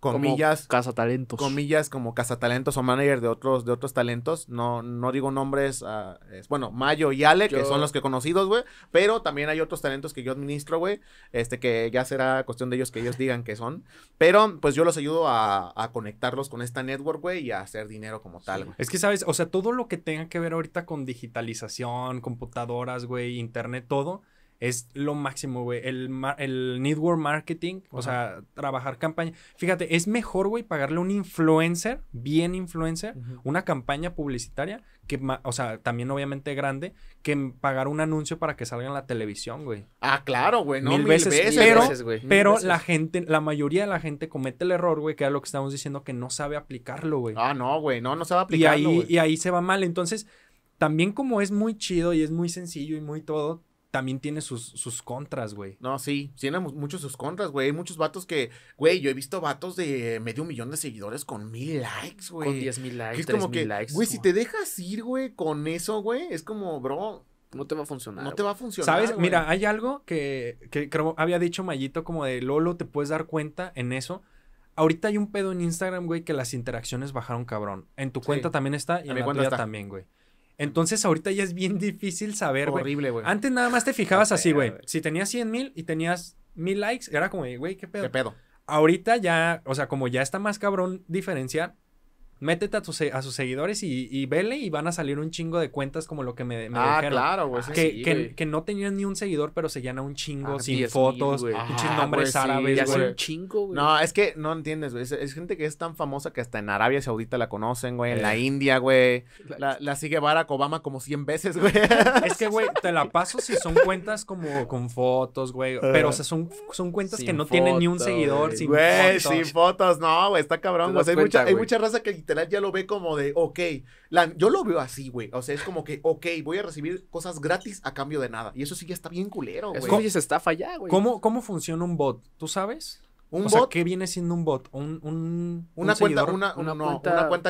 [SPEAKER 2] comillas. casa cazatalentos. Comillas, como casa talentos o manager de otros, de otros talentos. No, no digo nombres. Ah, bueno, Mayo y Ale, que son los que conocidos, güey. Pero también hay otros talentos que yo administro, güey. Este, que ya será cuestión de ellos que ellos digan que son. Pero, pues yo los ayudo a, conectarlos con esta network, güey, y a hacer dinero como tal, Es
[SPEAKER 3] que, ¿sabes? O sea, todo lo que tenga que ver ahorita con digitalización, computadoras, güey, internet, todo es lo máximo, güey. El, el network marketing, o sea, trabajar campaña. Fíjate, es mejor, güey, pagarle un influencer, bien influencer, una campaña publicitaria, que, o sea, también obviamente grande, que pagar un anuncio para que salga en la televisión, güey.
[SPEAKER 2] Ah, claro, güey, mil, veces, pero, Pero la
[SPEAKER 3] gente, la mayoría de la gente comete el error, güey, que era lo que estamos diciendo, que no sabe aplicarlo, güey. Ah, no, güey, no, no sabe aplicarlo. y ahí se va mal. Entonces, también como es muy chido y es muy sencillo y muy todo, también tiene sus, sus contras,
[SPEAKER 2] güey. No, sí, tiene muchos sus contras, güey. Hay muchos vatos que, güey, yo he visto vatos de medio millón de seguidores con mil likes, güey. Con diez mil likes, es como que, likes. Güey, si te dejas ir, güey, con eso, güey, es como, bro. No te va a funcionar. No te va a funcionar. ¿Sabes? Mira, hay
[SPEAKER 3] algo que, que creo había dicho Mayito, como de Lolo, te puedes dar cuenta en eso. Ahorita hay un pedo en Instagram, güey, que las interacciones bajaron cabrón. En tu cuenta también está y en mi cuenta también, güey. Entonces ahorita ya es bien difícil saber, güey. Horrible, güey. Antes nada más te fijabas así, güey. Si tenías 100 mil y tenías mil likes, era como, güey, ¿qué pedo? ¿Qué pedo? Ahorita ya, o sea, como ya está más cabrón diferenciar, métete a, a sus seguidores y, vele y van a salir un chingo de cuentas como lo que me, ah, claro, güey. Que, que, no tenían ni un seguidor, pero se llena un chingo ah, sin fotos, muchos nombres árabes, güey. un chingo, güey. No,
[SPEAKER 2] es que no entiendes, güey. Es, gente que es tan famosa que hasta en Arabia Saudita la conocen, güey. En la eh. India, güey. La, sigue Barack Obama como 100 veces, güey. *laughs* Es que, güey, te la paso si son cuentas como con fotos,
[SPEAKER 3] güey. Eh. Pero, o son, son cuentas que no tienen ni un seguidor, sin fotos. Güey, sin
[SPEAKER 2] fotos, no, güey. Está cabrón, güey. Hay, mucha, hay mucha raza que ya lo ve como de, ok, yo lo veo así, güey. O sea, es como que, ok, voy a recibir cosas gratis a cambio de nada. Y eso sí ya está bien culero, güey. como se está fallando, güey.
[SPEAKER 3] ¿Cómo, funciona un bot? ¿Tú sabes? ¿Un bot? Sea, ¿qué viene siendo un bot? Un,
[SPEAKER 2] una, cuenta, una,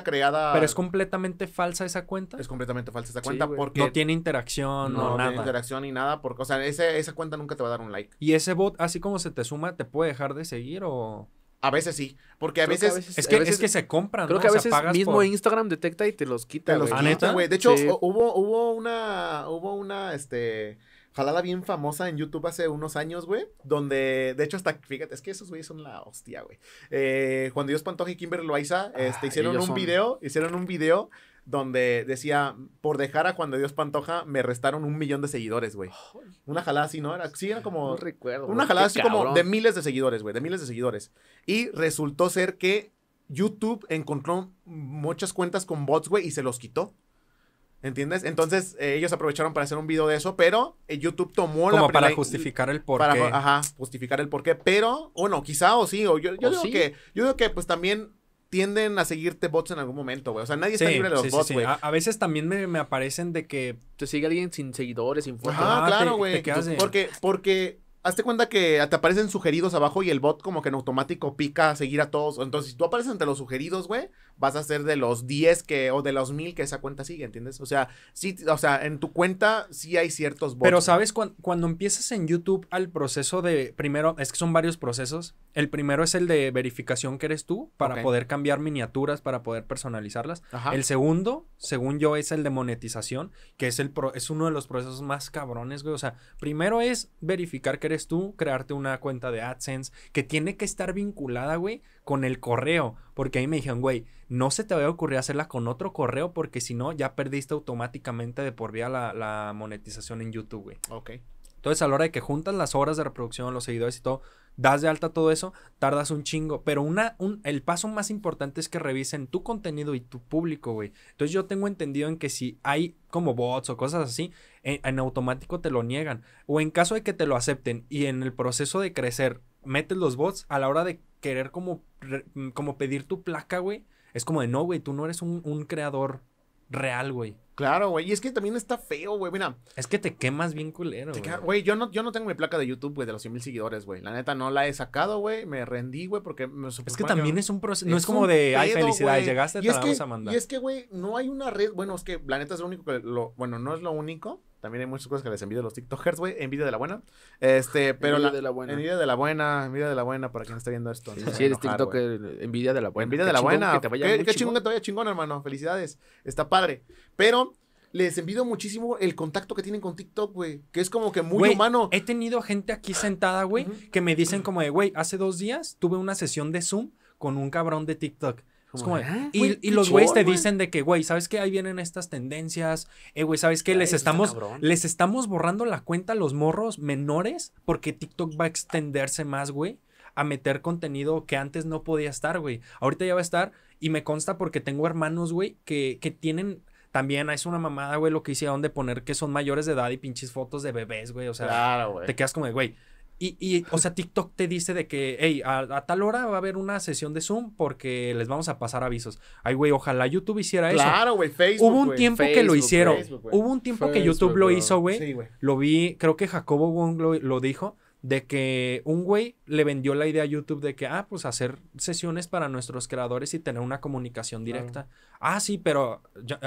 [SPEAKER 2] creada. Pero es
[SPEAKER 3] completamente falsa esa cuenta. Es completamente falsa esa cuenta porque. No tiene
[SPEAKER 2] interacción, no, nada. No tiene interacción ni nada. Porque, o sea, esa cuenta nunca te va a dar un like.
[SPEAKER 3] ¿Y ese bot, así como se te suma, te puede dejar de seguir o.? A veces sí, porque a veces,
[SPEAKER 1] es, que, es que se compran. Creo que a veces mismo Instagram detecta y te los quita. los güey. De hecho, hubo,
[SPEAKER 2] hubo una, hubo una, este, jalada bien famosa en YouTube hace unos años, güey, donde, de hecho, hasta, fíjate, es que esos güeyes son la hostia, güey. cuando eh, Dios Pantoja y Kimber Loaiza, este, ah, hicieron un video, hicieron un video donde decía, por dejar a Juan de Dios Pantoja, me restaron un millón de seguidores, güey. Una jalada así, ¿no? Era, sí, era como... No recuerdo. Una jalada así como de miles de seguidores, güey, de miles de seguidores. Y resultó ser que YouTube encontró muchas cuentas con bots, güey, y se los quitó. ¿Entiendes? Entonces eh, ellos aprovecharon para hacer un video de eso, pero eh, YouTube tomó Como la Como para justificar el porqué. Para, ajá, justificar el porqué, pero, bueno quizá o sí, o yo, yo digo que yo digo que pues también tienden a seguirte bots en algún momento, güey. O sea, nadie está libre de los bots, güey.
[SPEAKER 1] a, veces también me, aparecen
[SPEAKER 2] de que te sigue alguien sin seguidores, sin fotos. Ah, claro, güey. Porque, porque Hazte cuenta que te aparecen sugeridos abajo y el bot como que en automático pica a seguir a todos. Entonces, si tú apareces entre los sugeridos, güey, vas a ser de los 10 que, o de los 1000 que esa cuenta sigue, ¿entiendes? O sea, sí, o sea, en tu cuenta sí hay ciertos bots. Pero
[SPEAKER 3] sabes, cuando, empiezas en YouTube al proceso de, primero, es que son varios procesos. El primero es el de verificación que eres tú para poder cambiar miniaturas, para poder personalizarlas. El segundo, según yo, es el de monetización, que es, el es uno de los procesos más cabrones, güey. O sea, primero es verificar que eres tú, crearte una cuenta de AdSense que tiene que estar vinculada, güey, con el correo, porque ahí me dijeron, güey, no se te vaya a ocurrir hacerla con otro correo porque si no, ya perdiste automáticamente de por vía la, monetización en YouTube, güey. Ok. Entonces, a la hora de que juntas las horas de reproducción, los seguidores y todo, das de alta todo eso, tardas un chingo. Pero una, el paso más importante es que revisen tu contenido y tu público, güey. Entonces, yo tengo entendido en que si hay como bots o cosas así, en, en, automático te lo niegan. O en caso de que te lo acepten y en el proceso de crecer metes los bots a la hora de querer como, como pedir tu placa, güey. Es como de no, güey, tú no eres un, creador real, güey. Claro, güey. Y es que también está feo, güey. Mira. Es que te quemas bien culero, güey.
[SPEAKER 2] Güey, yo no, yo no tengo mi placa de YouTube, güey, de los 100 mil seguidores, güey. La neta, no la he sacado, güey. Me rendí, güey, porque me Es que también
[SPEAKER 3] es un proceso. No es, como de, ay, felicidad, llegaste, te la vamos a mandar. Y es
[SPEAKER 2] que, güey, no hay una red. Bueno, es que la neta es lo único que. Lo, bueno, no es lo único. También hay muchas cosas que les envidio a los TikTokers, güey. Envidia de la buena. Este, pero envidia la, de la buena. Envidia de la buena, envidia de la buena para quien está viendo esto. Sí, eres TikToker, envidia de la buena. Envidia de la buena. qué, chingón que te vaya chingón, hermano. Felicidades. Está padre. Pero les envidio muchísimo el contacto que tienen con TikTok, güey. Que es como que muy humano. He tenido gente aquí
[SPEAKER 3] sentada, güey, que me dicen como de, güey, hace dos días tuve una sesión de Zoom con un cabrón de TikTok. Ah, ah, y, los güeyes te dicen de que, güey, ¿sabes qué? Ahí vienen estas tendencias. Eh, güey, ¿sabes qué? les estamos, les estamos borrando la cuenta a los morros menores porque TikTok va a extenderse más, güey, a meter contenido que antes no podía estar, güey. Ahorita ya va a estar y me consta porque tengo hermanos, güey, que, que tienen también ah, es una mamada, güey, lo que hicieron de poner que son mayores de edad y pinches fotos de bebés, güey. O sea, claro, te quedas como de, güey, y, y, o sea, TikTok te dice de que, hey, a, tal hora va a haber una sesión de Zoom porque les vamos a pasar avisos. Ay, güey, ojalá YouTube hiciera eso. Claro, güey, Facebook. Hubo un tiempo que lo hicieron. Hubo un tiempo que YouTube lo hizo, güey. Sí, lo vi, creo que Jacobo Wong lo dijo de que un güey le vendió la idea a YouTube de que, ah, pues hacer sesiones para nuestros creadores y tener una comunicación directa. Ah, sí, pero yo,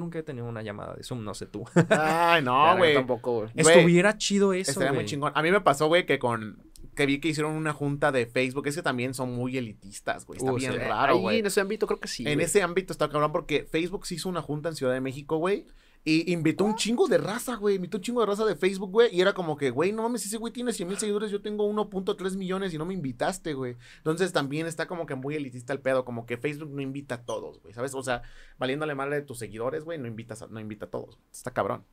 [SPEAKER 3] nunca he tenido una llamada de Zoom, no sé tú. Ay, no, *laughs* güey. tampoco, Estuviera chido eso. Estaría muy chingón.
[SPEAKER 2] A mí me pasó, güey, que con que vi que hicieron una junta de Facebook, es que también son muy elitistas, güey. Está bien raro, güey. en ese
[SPEAKER 1] ámbito creo que sí. En ese
[SPEAKER 2] ámbito está cabrón porque Facebook se hizo una junta en Ciudad de México, güey. Y invitó un chingo de raza, güey. Invitó un chingo de raza de Facebook, güey. Y era como que, güey, no mames, ese güey tiene 100 mil seguidores, yo tengo 1.3 millones y no me invitaste, güey. Entonces también está como que muy elitista el pedo, como que Facebook no invita a todos, güey. ¿Sabes? O sea, valiéndole mal de tus seguidores, güey, no, invitas no invita a todos. Está cabrón.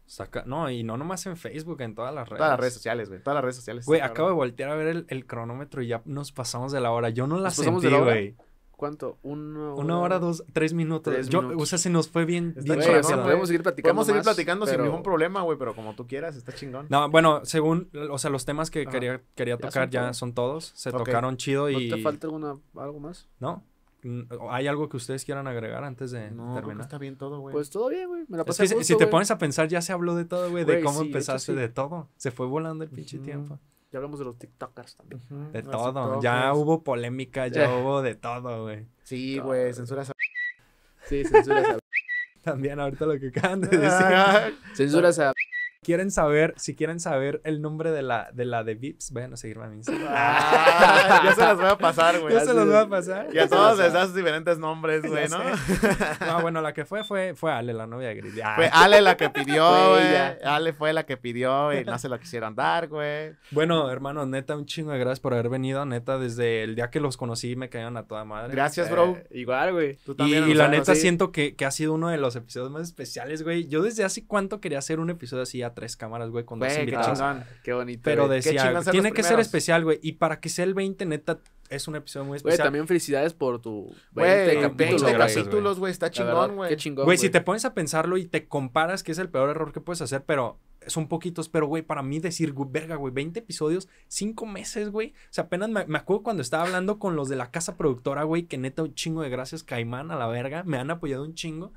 [SPEAKER 2] no, y no nomás en Facebook, en todas las redes. Todas las redes sociales, güey. Todas las redes sociales. Güey, acabo
[SPEAKER 3] de voltear a ver el, el, cronómetro y ya nos pasamos de la hora. Yo no la sentí, güey.
[SPEAKER 1] ¿Cuánto?
[SPEAKER 2] Una hora, una hora
[SPEAKER 3] dos, tres minutos. yo, O sea, se nos fue bien. bien podemos seguir platicando. Podemos seguir platicando sin ningún
[SPEAKER 2] problema, güey, pero como tú quieras, está chingón. No,
[SPEAKER 3] bueno, según, o sea, los temas que quería, tocar ya son todos. Se tocaron chido y. ¿No te falta
[SPEAKER 2] alguna, algo más?
[SPEAKER 3] No. Mm, ¿Hay algo que ustedes quieran agregar antes de terminar? No, está
[SPEAKER 1] bien todo, güey. Pues todo bien, güey. Me la pasé si, te pones
[SPEAKER 3] a pensar, ya se habló de todo, güey, de cómo empezaste, de, todo. Se fue volando el pinche tiempo.
[SPEAKER 1] Ya hablamos de los TikTokers también. De todo. Ya
[SPEAKER 3] hubo polémica, ya hubo
[SPEAKER 1] de todo, güey.
[SPEAKER 3] Sí, güey, censuras esa. Sí, censura *laughs* también ahorita lo que canta de ah. decir quieren saber, si quieren saber el nombre de la de, la de Vips, vayan a seguirme a mí. Ah, Yo se las voy a pasar, güey. *laughs* Yo se las voy a pasar. Y a todos les das diferentes nombres, güey, ¿no? *laughs* no, bueno, la que
[SPEAKER 2] fue, fue, fue Ale, la novia
[SPEAKER 3] de Gris. Fue Ale la que pidió, güey.
[SPEAKER 2] Ale fue la que pidió, y No se la quisieron dar, güey. Bueno, hermano,
[SPEAKER 3] neta, un chingo de gracias por haber venido. Neta, desde el día que los conocí me caían a toda madre. Gracias, eh, bro.
[SPEAKER 1] igual, güey. Tú también. Y, la neta,
[SPEAKER 3] siento que, que ha sido uno de los episodios más especiales, güey. Yo desde hace cuánto quería hacer un episodio así. Ya tres cámaras, güey, con güey, qué qué bonito. Pero tiene que ser especial, güey. Y para que sea el 20, neta, es un episodio muy especial. Güey, también
[SPEAKER 1] felicidades por tu
[SPEAKER 3] 20 capítulos, capítulos,
[SPEAKER 2] güey. Está chingón, güey. Qué chingón, güey. si
[SPEAKER 3] te pones a pensarlo y te comparas, que es el peor error que puedes hacer, pero son poquitos, pero güey, para mí decir, güey, verga, güey, 20 episodios, 5 meses, güey. O sea, apenas me, me, acuerdo cuando estaba hablando con los de la casa productora, güey, que neta un chingo de gracias, Caimán, a la verga, me han apoyado un chingo.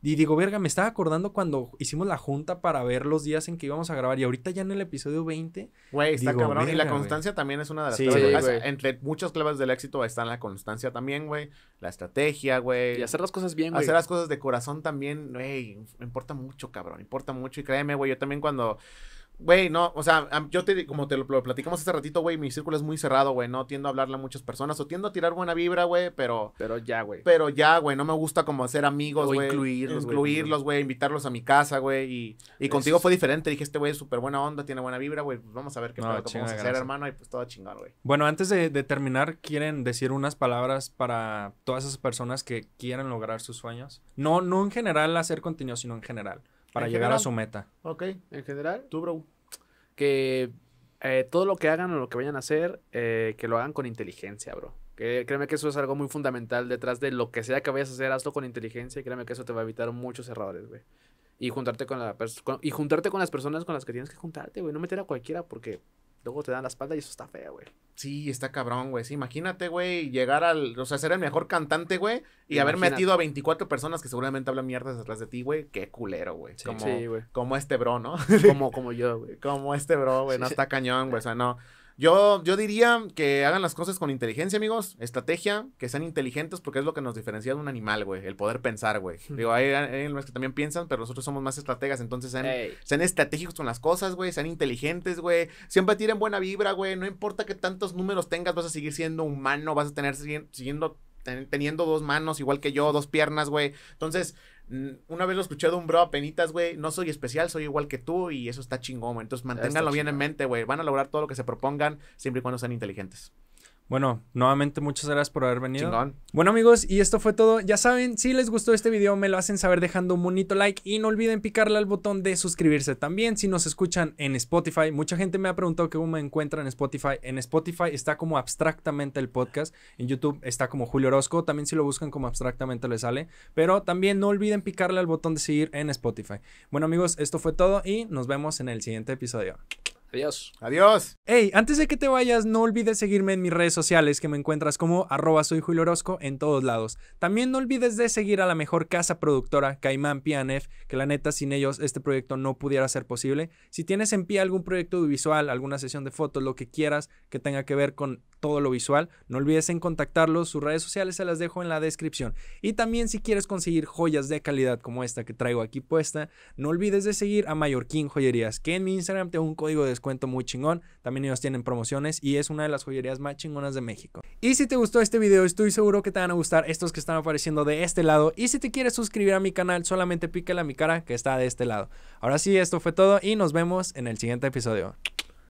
[SPEAKER 3] Y digo, verga, me estaba acordando cuando hicimos la junta para ver los días en que íbamos a grabar. Y ahorita ya en el episodio 20. Güey, está cabrón. y la constancia también es una de las claves.
[SPEAKER 2] Entre muchas claves del éxito está la constancia también, güey. La estrategia, güey. Y hacer las cosas bien, güey. Hacer las cosas de corazón también, güey. Importa mucho, cabrón. Importa mucho. Y créeme, güey, yo también cuando Güey, no, o sea, yo te, como te lo, platicamos hace ratito, güey, mi círculo es muy cerrado, güey, no tiendo a hablarle a muchas personas, o tiendo a tirar buena vibra, güey, pero... Pero ya, güey. Pero ya, güey, no me gusta como hacer amigos, güey. Incluirlos, güey. Incluirlos, güey, invitarlos a mi casa, güey, y, y contigo fue diferente, dije, este güey es súper buena onda, tiene buena vibra, güey, pues vamos a ver qué no, pedo podemos hacer, hermano, y pues todo chingón, güey.
[SPEAKER 3] Bueno, antes de, de terminar, ¿quieren decir unas palabras para todas esas personas que quieren lograr sus sueños? No, no en general hacer contenido, sino en general. Para
[SPEAKER 1] llegar a su meta.
[SPEAKER 2] Ok. En general. Tú, bro.
[SPEAKER 1] Que eh, todo lo que hagan o lo que vayan a hacer, eh, que lo hagan con inteligencia, bro. Que, créeme que eso es algo muy fundamental detrás de lo que sea que vayas a hacer, hazlo con inteligencia y créeme que eso te va a evitar muchos errores, güey. Y juntarte
[SPEAKER 2] con, la y juntarte con las personas con las que tienes que juntarte, güey. No meter a cualquiera porque luego te dan la espalda y eso está feo, güey. Sí, está cabrón, güey. Sí, imagínate, güey, llegar al. O sea, ser el mejor cantante, güey, y haber metido a 24 personas que seguramente hablan mierdas detrás de ti, güey. Qué culero, güey. Sí, como, güey. Como este bro, ¿no? como, como yo, güey. *laughs* Como este bro, güey. No está cañón, güey. O sea, no. Yo, diría que hagan las cosas con inteligencia, amigos, estrategia, que sean inteligentes, porque es lo que nos diferencia de un animal, güey, el poder pensar, güey. Digo, hay, animales que también piensan, pero nosotros somos más estrategas, entonces sean, sean estratégicos con las cosas, güey, sean inteligentes, güey. Siempre tiren buena vibra, güey, no importa que tantos números tengas, vas a seguir siendo humano, vas a tener siguiendo teniendo dos manos igual que yo, dos piernas, güey. Entonces, una vez lo escuché de un bro a penitas, güey. No soy especial, soy igual que tú y eso está chingón, Entonces manténganlo bien en mente, güey. Van a lograr todo lo que se propongan siempre y cuando sean inteligentes.
[SPEAKER 3] Bueno, nuevamente muchas gracias por haber venido. Bueno amigos, y esto fue todo. Ya saben, si les gustó este video me lo hacen saber dejando un bonito like y no olviden picarle al botón de suscribirse también si nos escuchan en Spotify. Mucha gente me ha preguntado cómo me encuentran en Spotify. En Spotify está como abstractamente el podcast. En YouTube está como Julio Orozco. También si lo buscan como abstractamente le sale. Pero también no olviden picarle al botón de seguir en Spotify. Bueno amigos, esto fue todo y nos vemos en el siguiente episodio. Adiós. Adiós. Hey, antes de que te vayas, no olvides seguirme en mis redes sociales que me encuentras como arroba Orozco en todos lados. También no olvides de seguir a la mejor casa productora, Caimán Pianef, que la neta sin ellos este proyecto no pudiera ser posible. Si tienes en pie algún proyecto visual, alguna sesión de fotos, lo que quieras que tenga que ver con todo lo visual, no olvides en contactarlos. Sus redes sociales se las dejo en la descripción. Y también si quieres conseguir joyas de calidad como esta que traigo aquí puesta, no olvides de seguir a Mallorquín Joyerías, que en mi Instagram tengo un código de Cuento muy chingón. También ellos tienen promociones y es una de las joyerías más chingonas de México. Y si te gustó este video, estoy seguro que te van a gustar estos que están apareciendo de este lado. Y si te quieres suscribir a mi canal, solamente pícale la mi cara que está de este lado. Ahora sí, esto fue todo y nos vemos en el siguiente episodio.